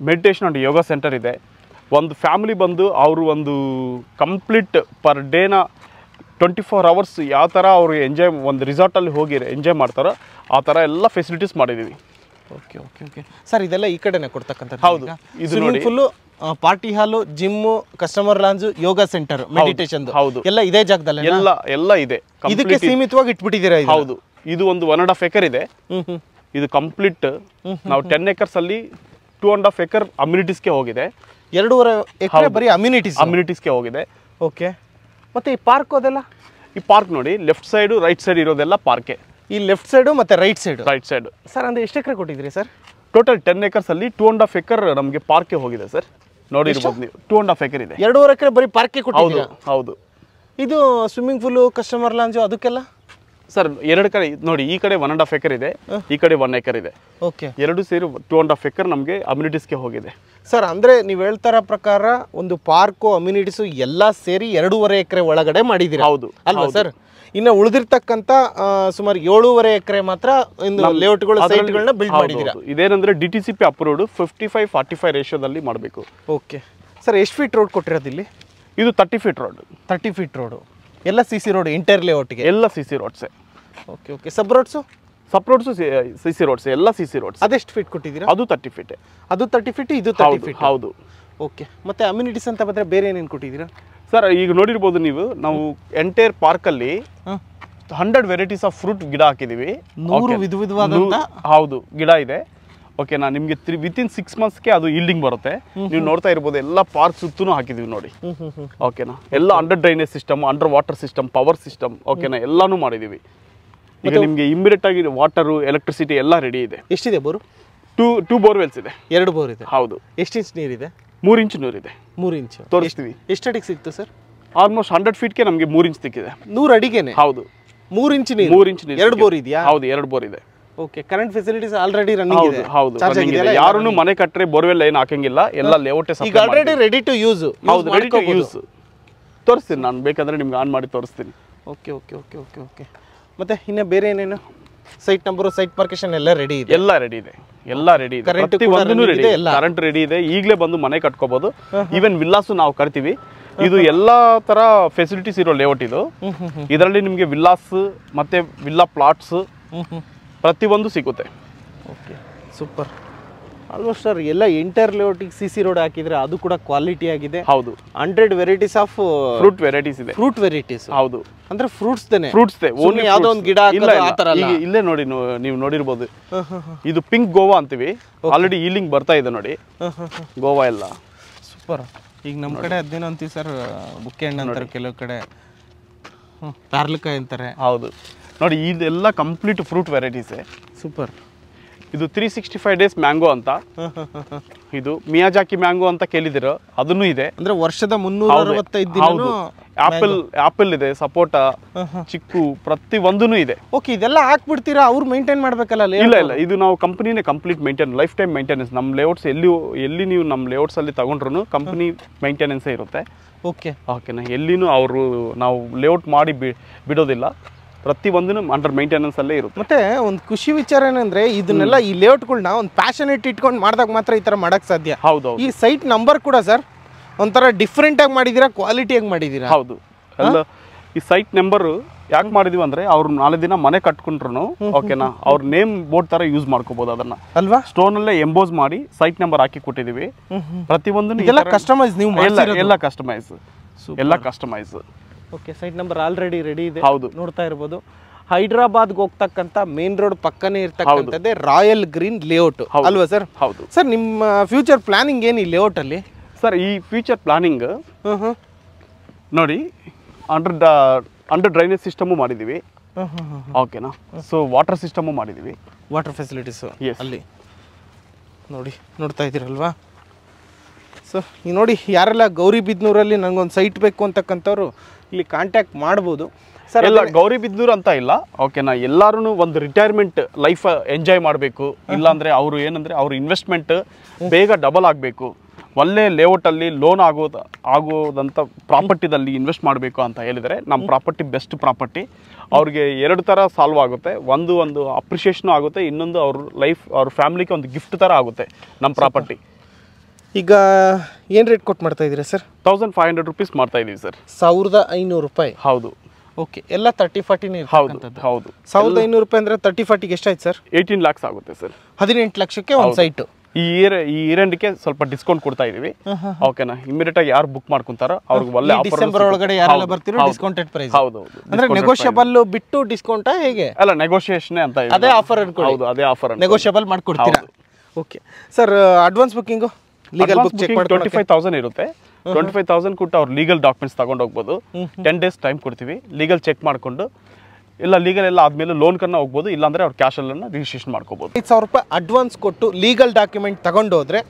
ಮೆಡಿಟೇಷನ್ ಆ್ಯಂಡ್ ಯೋಗ ಸೆಂಟರ್ ಇದೆ ಒಂದು ಫ್ಯಾಮಿಲಿ ಬಂದು ಅವರು ಒಂದು ಕಂಪ್ಲೀಟ್ ಪರ್ ಡೇನ ಟ್ವೆಂಟಿ ಫೋರ್ ಅವರ್ಸ್ ಯಾವ ಥರ ಅವರು ಎಂಜಾಯ್ ಒಂದು ರಿಸಾರ್ಟಲ್ಲಿ ಹೋಗಿ ಎಂಜಾಯ್ ಮಾಡ್ತಾರೋ ಆ ಥರ ಎಲ್ಲ ಫೆಸಿಲಿಟೀಸ್ ಮಾಡಿದ್ದೀವಿ ಓಕೆ ಓಕೆ ಓಕೆ ಸರ್ ಇದೆಲ್ಲ ಈ ಕಡೆನೇ ಕೊಡ್ತಕ್ಕಂಥ ಹೌದು ಇದು ನೋಡಿ pool party hall gym customer lounge yoga centre meditation ಹೌದು ಎಲ್ಲ ಇದೇ ಜಾಗದಲ್ಲಿ ಎಲ್ಲ ಎಲ್ಲ ಇದೆ ಇದಕ್ಕೆ ಸೀಮಿತವಾಗಿ ಇಟ್ಬಿಟ್ಟಿದ್ದೀರಾ ಹೌದು ಇದು ಒಂದು ಒನ್ ಅಂಡ್ ಆಫ್ ಎಕರ್ ಇದೆ ಇದು ಕಂಪ್ಲೀಟ್ ನಾವು ಟೆನ್ ಏಕರ್ಸ್ ಅಲ್ಲಿ ಟೂ ಅಂಡ್ ಹಾಫ್ ಏಕರ್ ಅಮ್ಯುನಿಟೀಸ್ಗೆ ಹೋಗಿದೆ ಎರಡೂವರೆ ಎಕರೆ ಬರೀ ಅಮ್ಯುನಿಟೀಸ್ ಅಮ್ಯುನಿಟೀಸ್ಗೆ ಹೋಗಿದೆ ಓಕೆ ಮತ್ತೆ ಈ ಪಾರ್ಕ್ ಅದೆಲ್ಲ ಈ ಪಾರ್ಕ್ ನೋಡಿ ಲೆಫ್ಟ್ ಸೈಡು ರೈಟ್ ಸೈಡ್ ಇರೋದೆಲ್ಲ ಪಾರ್ಕೆ ಈ ಲೆಫ್ಟ್ ಸೈಡು ಮತ್ತೆ right side right side sir ಅಂದ್ರೆ ಎಷ್ಟು ಎಕರೆ ಕೊಟ್ಟಿದ್ರಿ ಸರ್ ಟೋಟಲ್ ಟೆನ್ ಏಕರ್ಸ್ ಅಲ್ಲಿ ಟೂ ಅಂಡ್ ಹಾಫ್ ಏಕರ್ ನಮಗೆ ಪಾರ್ಕೆ ಹೋಗಿದೆ ಸರ್ ನೋಡಿರ್ಬೋದು ನೀವು ಟೂ ಅಂಡ್ ಹಾಫ್ ಏಕರ್ ಇದೆ ಎರಡೂವರೆ ಎಕರೆ ಬರೀ ಪಾರ್ಕೆ ಹೌದು ಹೌದು ಇದು ಸ್ವಿಮ್ಮಿಂಗ್ ಪೂಲು ಕಸ್ಟಮರ್ ಲಾಂಜು ಅದಕ್ಕೆಲ್ಲ ಸರ್ ಎರಡು ಕಡೆ ನೋಡಿ ಈ ಕಡೆ ಒನ್ ಅಂಡ್ ಹಾಫ್ ಎಕರ್ ಇದೆ ಈ ಕಡೆ ಒನ್ ಎಕರ್ ಇದೆ ಓಕೆ ಎರಡು ಸೇರಿ ಟೂ ಅಂಡ್ ಹಾಫ್ ಎಕರ್ ನಮಗೆ ಅಮ್ಯುನಿಟೀಸ್ಗೆ ಹೋಗಿದೆ ಸರ್ ಅಂದರೆ ನೀವು ಹೇಳ್ತಾರ ಪ್ರಕಾರ ಒಂದು ಪಾರ್ಕು ಅಮ್ಯುನಿಟೀಸು ಎಲ್ಲ ಸೇರಿ ಎರಡೂವರೆ ಎಕರೆ ಒಳಗಡೆ ಮಾಡಿದ್ದೀರಿ ಹೌದು ಅಲ್ವಾ ಸರ್ ಇನ್ನು ಉಳಿದಿರ್ತಕ್ಕಂಥ ಸುಮಾರು ಏಳೂವರೆ ಎಕರೆ ಮಾತ್ರ ಲೇಔಟ್ಗಳು ಸೈಟ್ಗಳನ್ನ ಬಿಲ್ಡ್ ಇದೇನಂದ್ರೆ D T C P approved fifty five forty five ರೇಷಿಯೋದಲ್ಲಿ ಮಾಡಬೇಕು ಓಕೆ ಸರ್ ಎಷ್ಟು ಫೀಟ್ ರೋಡ್ ಕೊಟ್ಟಿರೋದು ಇಲ್ಲಿ ಇದು thirty feet road thirty feet road ಎಲ್ಲ ಸಿ ಸಿ ರೋಡ್ ಇಂಟರ್ ಲೇಔಟ್ಗೆ ಎಲ್ಲ ಸಿ ಸಿ ರೋಡ್ಸೇ okay okay sub roads sub roads C C roads ಎಲ್ಲ ಸಿ ಸಿ ರೋಡ್ಸ್ ಅದೆಷ್ಟು ಫೀಟ್ ಕೊಟ್ಟಿದ್ದೀರಾ ಅದು ತರ್ಟಿ ಫೀಟ್ ಅದು ತರ್ಟಿ ಫೀಟ್ ಇದು ತರ್ಟಿ ಫೀಟ್ ಹೌದು ಓಕೆ ಮತ್ತೆ ಅಮ್ಯುನಿಟೀಸ್ ಅಂತ ಬಂದರೆ ಬೇರೆ ಏನೇನು ಕೊಟ್ಟಿದ್ದೀರಾ ಸರ್ ಈಗ ನೋಡಿರ್ಬೋದು ನೀವು ನಾವು ಎಂಟೈರ್ ಪಾರ್ಕಲ್ಲಿ ಹಂಡ್ರೆಡ್ ವೆರೈಟೀಸ್ ಆಫ್ ಫ್ರೂಟ್ ಗಿಡ ಹಾಕಿದ್ದೀವಿ ನೂರು ವಿಧ ವಿಧವಾದ ಹೌದು ಗಿಡ ಇದೆ ಓಕೆ ನಾ ನಿಮಗೆ ತ್ರೀ ವಿತಿನ್ ಸಿಕ್ಸ್ ಮಂತ್ಸ್ಗೆ ಅದು ಈಲ್ಡಿಂಗ್ ಬರುತ್ತೆ ನೀವು ನೋಡ್ತಾ ಇರ್ಬೋದು ಎಲ್ಲ ಪಾರ್ಕ್ ಸುತ್ತೂ ಹಾಕಿದ್ದೀವಿ ನೋಡಿ ಓಕೆನಾ ಎಲ್ಲ under drainage system under water system power system ಓಕೆನಾ ಎಲ್ಲಾನು ಮಾಡಿದ್ದೀವಿ ಈಗ ನಿಮಗೆ ಇಮಿಡಿಯೇಟ್ ಆಗಿ ವಾಟರ್ ಎಲೆಕ್ಟ್ರಿಸಿಟಿ ಎಲ್ಲ ರೆಡಿ ಇದೆ ಎಷ್ಟಿದೆ ಬೋರು ಟೂ ಟೂ ಬೋರ್ವೆಲ್ಸ್ ಇದೆ ಎರಡು ಬೋರ್ ಇದೆ ಹೌದು ಎಷ್ಟು ಇಂಚ್ ನೀರಿದೆ ಮೂರು ಇಂಚ್ ಇದೆ ಮೂರು ಇಂಚ್ ತೋರಿಸ್ತೀವಿ ಎಷ್ಟು ಅಡಿಗೆ ಸಿಕ್ತು ಸರ್ ಆಲ್ಮೋಸ್ಟ್ ಹಂಡ್ರೆಡ್ ಫೀಟ್ಗೆ ನಮಗೆ ಮೂರು ಇಂಚ್ ಸಿಕ್ಕಿದೆ ನೂರು ಅಡಿಗೆನೆ ಹೌದು ಮೂರು ಇಂಚ್ ನೀರು ಮೂರು ಇಂಚ್ ನೀರು ಎರಡು ಬೋರ್ ಇದೆಯಾ ಹೌದು ಎರಡು ಬೋರ್ ಇದೆ okay current facilities already running ಇದೆ ಹೌದು ರನ್ನಿಂಗ್ ಮನೆ ಕಟ್ಟರೆ ಬೋರ್ವೆಲ್ ಏನು ಹಾಕಂಗಿಲ್ಲ ಎಲ್ಲ ಲೇಔಟ್ ಈಗ ಆಲ್ರೆಡಿ ರೆಡಿ ಟು ಯೂಸ್ ಹೌದು ರೆಡಿ ಟು ಯೂಸ್ ತೋರಿಸ್ತೀನಿ ನಾನು ಬೇಕಂದ್ರೆ ನಿಮ್ಗೆ ಆನ್ ಮಾಡಿ ತೋರಿಸ್ತೀನಿ okay okay okay okay okay ಮತ್ತೆ ಇನ್ನ ಬೇರೆ ಏನೇನು ಸೈಟ್ ನಂಬರ್ ಸೈಟ್ ಪರ್ಕೇಶನ್ ಎಲ್ಲ ರೆಡಿ ಇದೆ ಎಲ್ಲ ರೆಡಿ ಇದೆ ಎಲ್ಲ ರೆಡಿ ಇದೆ ಪ್ರತಿ ರೆಡಿ ಇದೆ ಕರೆಂಟ್ ರೆಡಿ ಇದೆ ಈಗಲೇ ಬಂದು ಮನೆ ಕಟ್ಕೋಬಹುದು ಈವನ್ ವಿಲ್ಲಾಸು ನಾವು ಕರಿತೀವಿ ಇದು ಎಲ್ಲಾ ತರ ಫೆಸಿಲಿಟೀಸ್ ಇರೋ ಲೇಔಟ್ ಇದು ಇದರಲ್ಲಿ ನಿಮಗೆ ವಿಲ್ಲಾಸ್ ಮತ್ತೆ ವಿಲ್ಲಾ ಪ್ಲಾಟ್ಸ್ ಪ್ರತಿಯೊಂದು ಸಿಗುತ್ತೆ ಓಕೆ ಸೂಪರ್ ಆಲ್ಮೋಸ್ಟ್ ಸರ್ ಎಲ್ಲ ಇಂಟರ್ ಲೇಔಟಿಗೆ ಸಿ ಸಿ ರೋಡ್ ಹಾಕಿದ್ರೆ ಅದು ಕೂಡ ಕ್ವಾಲಿಟಿ ಆಗಿದೆ ಹೌದು hundred varieties of fruit varieties ಇದೆ ಫ್ರೂಟ್ ವೆರೈಟೀಸ್ ಹೌದು ಅಂದ್ರೆ ಫ್ರೂಟ್ಸ್ ತಾನೆ ಫ್ರೂಟ್ಸ್ ಓನ್ಲಿ ಯಾವ್ದೋ ಒಂದು ಗಿಡ ಇಲ್ಲೇ ನೋಡಿ ನೀವು ನೋಡಿರ್ಬೋದು ಇದು ಪಿಂಕ್ ಗೋವಾ ಅಂತೀವಿ ಆಲ್ರೆಡಿ ಈಲಿಂಗ್ ಬರ್ತಾ ಇದೆ ನೋಡಿ ಗೋವಾ ಎಲ್ಲ ಸೂಪರ್ ಈಗ ನಮ್ಮ ಕಡೆ ಅದೇನೋ ಅಂತೀವಿ ಸರ್ ಬುಕ್ಕೆ ಹಣ್ಣು ಅಂತಾರೆ ಕೆಲವು ಕಡೆ ಪ್ಯಾರ್ಲಿಕಾಯಿ ಅಂತಾರೆ ಹೌದು ನೋಡಿ ಇದೆಲ್ಲ ಕಂಪ್ಲೀಟ್ ಫ್ರೂಟ್ ವೆರೈಟೀಸೇ ಸೂಪರ್ ಇದು three sixty five days mango ಅಂತ ಇದು ಮಿಯಾಜಾಕಿ ಮ್ಯಾಂಗೋ ಅಂತ ಕೇಳಿದಿರೋ ಅದನ್ನು ಇದೆ ಅಂದ್ರೆ ವರ್ಷದ ಮುನ್ನೂರ ಆಪಲ್ ಆಪಲ್ ಇದೆ ಸಪೋಟ ಚಿಕ್ಕು ಪ್ರತಿ ಒಂದೂ ಇದೆ ಓಕೆ ಇದೆಲ್ಲ ಹಾಕ್ಬಿಡ್ತೀರಾ ಅವ್ರು ಮೈಂಟೈನ್ ಮಾಡ್ಬೇಕಲ್ಲ ಇಲ್ಲ ಇಲ್ಲ ಇದು ನಾವು ಕಂಪ್ನಿನೇ complete maintain lifetime maintenance ನಮ್ಮ ಲೇಔಟ್ಸ್ ಎಲ್ಲಿ ಎಲ್ಲಿ ನೀವು ನಮ್ಮ ಲೇಔಟ್ಸ್ ಅಲ್ಲಿ ತಗೊಂಡ್ರು ಕಂಪ್ನಿ ಮೇಂಟೆನೆನ್ಸೇ ಇರುತ್ತೆ ಓಕೆ ಓಕೆನಾ ಎಲ್ಲಿನೂ ಅವರು ನಾವು ಲೇಔಟ್ ಮಾಡಿ ಬಿಡೋದಿಲ್ಲ ಪ್ರತಿ ಒಂದನ್ನು ಅಂಡರ್ ಮೇಂಟೆನೆನ್ಸ್ ಅಲ್ಲೇ ಇರುತ್ತೆ ಮತ್ತೆ ಒಂದು ಖುಷಿ ವಿಚಾರ ಏನಂದ್ರೆ ಇದನ್ನೆಲ್ಲ ಈ ಲೇಔಟ್ಗಳನ್ನ ಒಂದು ಪ್ಯಾಷನೇಟ್ ಇಟ್ಕೊಂಡು ಮಾಡಿದಾಗ ಮಾತ್ರ ಈ ತರ ಮಾಡಕ್ ಸಾಧ್ಯ ಹೌದು ಈ ಸೈಟ್ ನಂಬರ್ ಕೂಡ ಸರ್ ಒಂಥರ ಡಿಫ್ರೆಂಟ್ ಆಗಿ ಕ್ವಾಲಿಟಿ ಆಗಿ ಮಾಡಿದೀರಾ ಹೌದು ಅಲ್ಲ ಈ ಸೈಟ್ ನಂಬರ್ ಯಾಕೆ ಮಾಡಿದೀವಿ ಅಂದ್ರೆ ಅವ್ರು ನಾಳೆ ದಿನ ಮನೆ ಕಟ್ಕೊಂಡ್ರು ಓಕೆನಾ ಅವ್ರ ನೇಮ್ ಬೋರ್ಡ್ ತರ ಯೂಸ್ ಮಾಡ್ಕೋಬಹುದು ಅದನ್ನ ಅಲ್ವಾ ಸ್ಟೋನ್ ಅಲ್ಲೇ ಎಂಬೋಸ್ ಮಾಡಿ ಸೈಟ್ ನಂಬರ್ ಹಾಕಿ ಕೊಟ್ಟಿದೀವಿ ಪ್ರತಿಯೊಂದು ಎಲ್ಲ ಕಸ್ಟಮೈಸ್ ನೀವು ಎಲ್ಲ ಕಸ್ಟಮೈಸ್ ಎಲ್ಲ customise okay site number already ready ಇದೆ ಹೌದು ನೋಡ್ತಾ ಇರ್ಬೋದು ಹೈದ್ರಾಬಾದ್ಗೆ ಹೋಗ್ತಕ್ಕಂತ ಮೇನ್ ರೋಡ್ ಪಕ್ಕನೇ ಇರ್ತಕ್ಕಂಥದ್ದೇ ರಾಯಲ್ ಗ್ರೀನ್ ಲೇಔಟ್ ಅಲ್ವಾ ಸರ್ ಹೌದು ಸರ್ ನಿಮ್ಮ ಫ್ಯೂಚರ್ ಪ್ಲಾನಿಂಗ್ ಏನು ಈ ಲೇಔಟ್ ಅಲ್ಲಿ ಸರ್ ಈ ಫ್ಯೂಚರ್ ಪ್ಲಾನಿಂಗ್ ನೋಡಿ under the under drainage system ಮಾಡಿದ್ದೀವಿ ಓಕೆನಾ ಸೊ ವಾಟರ್ ಸಿಸ್ಟಮು ಮಾಡಿದ್ದೀವಿ ವಾಟರ್ ಫೆಸಿಲಿಟೀಸು ಅಲ್ಲಿ ನೋಡಿ ನೋಡ್ತಾ ಇದ್ದೀರಲ್ವಾ ಸೊ ನೋಡಿ ಯಾರೆಲ್ಲ ಗೌರಿ ಬಿದ್ನೂರಲ್ಲಿ ನನಗೊಂದು ಸೈಟ್ ಬೇಕು ಅಂತಕ್ಕಂಥವ್ರು ಇಲ್ಲಿ ಕಾಂಟ್ಯಾಕ್ಟ್ ಮಾಡ್ಬೋದು ಸರ್ ಎಲ್ಲ ಬಿದ್ದೂರು ಅಂತ ಇಲ್ಲ ಓಕೆನಾ ಎಲ್ಲರೂ ಒಂದು ರಿಟೈರ್ಮೆಂಟ್ ಲೈಫ್ ಎಂಜಾಯ್ ಮಾಡಬೇಕು ಇಲ್ಲಾಂದರೆ ಅವರು ಏನಂದರೆ ಅವ್ರ ಇನ್ವೆಸ್ಟ್ಮೆಂಟ್ ಬೇಗ ಡಬಲ್ ಆಗಬೇಕು ಒಳ್ಳೆ ಲೇಔಟಲ್ಲಿ ಲೋನ್ ಆಗೋದ ಆಗೋದಂಥ ಪ್ರಾಪರ್ಟಿದಲ್ಲಿ ಇನ್ವೆಸ್ಟ್ ಮಾಡಬೇಕು ಅಂತ ಹೇಳಿದರೆ ನಮ್ಮ ಪ್ರಾಪರ್ಟಿ ಬೆಸ್ಟ್ ಪ್ರಾಪರ್ಟಿ ಅವ್ರಿಗೆ ಎರಡು ಥರ ಸಾಲ್ವ್ ಆಗುತ್ತೆ ಒಂದು ಒಂದು ಅಪ್ರಿಷಿಯೇಷನು ಆಗುತ್ತೆ ಇನ್ನೊಂದು ಅವ್ರ ಲೈಫ್ ಅವ್ರ ಫ್ಯಾಮಿಲಿಗೆ ಒಂದು ಗಿಫ್ಟ್ ಥರ ಆಗುತ್ತೆ ನಮ್ಮ ಪ್ರಾಪರ್ಟಿ ಈಗ ಏನು ರೇಟ್ ಕೊಟ್ಟು ಮಾಡ್ತಾ ಇದ್ದೀರಾ sir thousand five hundred rupees ಮಾಡ್ತಾ ಇದ್ದೀವಿ ಸರ್ ಸಾವಿರದ ಐನೂರು ರೂಪಾಯಿ ಹೌದು ಓಕೆ ಎಲ್ಲ ತರ್ಟಿ ಫಾರ್ಟಿನೇ ಹೌದು ಹೌದು ಸಾವಿರದ ಐನೂರು ರೂಪಾಯಿ ಅಂದರೆ ತರ್ಟಿ ಫಾರ್ಟಿಗೆ ಎಷ್ಟಾಯ್ತು ಸರ್ ಏಯ್ಟೀನ್ ಲ್ಯಾಕ್ಸ್ ಆಗುತ್ತೆ ಸರ್ ಹದಿನೆಂಟು ಲಕ್ಷಕ್ಕೆ ಒಂದು ಸೈಟು ಈ ಇಯರ್ ಈ ಸ್ವಲ್ಪ ಡಿಸ್ಕೌಂಟ್ ಕೊಡ್ತಾ ಇದೀವಿ ಓಕೆನಾ ಇಮಿಡಿಯೇಟ್ ಆಗಿ ಯಾರು ಬುಕ್ ಮಾಡ್ಕೊಂತಾರೋ ಅವ್ರಿಗೆ ಒಳ್ಳೆ ಡಿಸೆಂಬರ್ ಒಳಗಡೆ ಯಾರೆಲ್ಲ ಬರ್ತೀರೋ ಡಿಸ್ಕೌಂಟೆಡ್ ಪ್ರೈಸ್ ಹೌದು ಅಂದ್ರೆ ನೆಗೋಷಿಯಬಲ್ ಬಿಟ್ಟು ಡಿಸ್ಕೌಂಟ್ ಹೇಗೆ ಅಲ್ಲ ನೆಗೋಷಿಯೇಷನ್ ಅಂತ ಅದೇ ಆಫರ್ ಅನ್ಕೊಳ್ಳಿ ಹೌದು ಅದೇ ಆಫರ್ ನೆಗೋಷಿಯಬಲ್ ಮಾಡ್ಕೊಡ್ತೀರಾ okay sir advance booking legal book check ಮಾಡಿ ಟ್ವೆಂಟಿ ಫೈವ್ ತೌಸಂಡ್ ಇರುತ್ತೆ ಟ್ವೆಂಟಿ ಫೈವ್ ತೌಸಂಡ್ ಕೊಟ್ಟು ಅವ್ರು ಲೀಗಲ್ ಡಾಕ್ಯುಮೆಂಟ್ಸ್ ತಗೊಂಡು ಹೋಗ್ಬೋದು ಟೆನ್ ಡೇಸ್ ಟೈಮ್ ಕೊಡ್ತೀವಿ ಲೀಗಲ್ ಚೆಕ್ ಮಾಡ್ಕೊಂಡು ಇಲ್ಲ ಲೀಗಲ್ ಎಲ್ಲ ಆದ್ಮೇಲೆ ಲೋನ್ ಕನ್ನ ಹೋಗ್ಬೋದು ಇಲ್ಲಾಂದ್ರೆ ಅವ್ರು ಕ್ಯಾಶಲ್ಲನ್ನು ರಿಜಿಸ್ಟ್ರೇಷನ್ ಮಾಡ್ಕೋಬೋದು ಐದು ಸಾವಿರ ರೂಪಾಯಿ ಅಡ್ವಾನ್ಸ್ ಕೊಟ್ಟು ಲೀಗಲ್ ಡಾಕ್ಯುಮೆಂಟ್ ತಗೊಂಡೋದ್ರೆ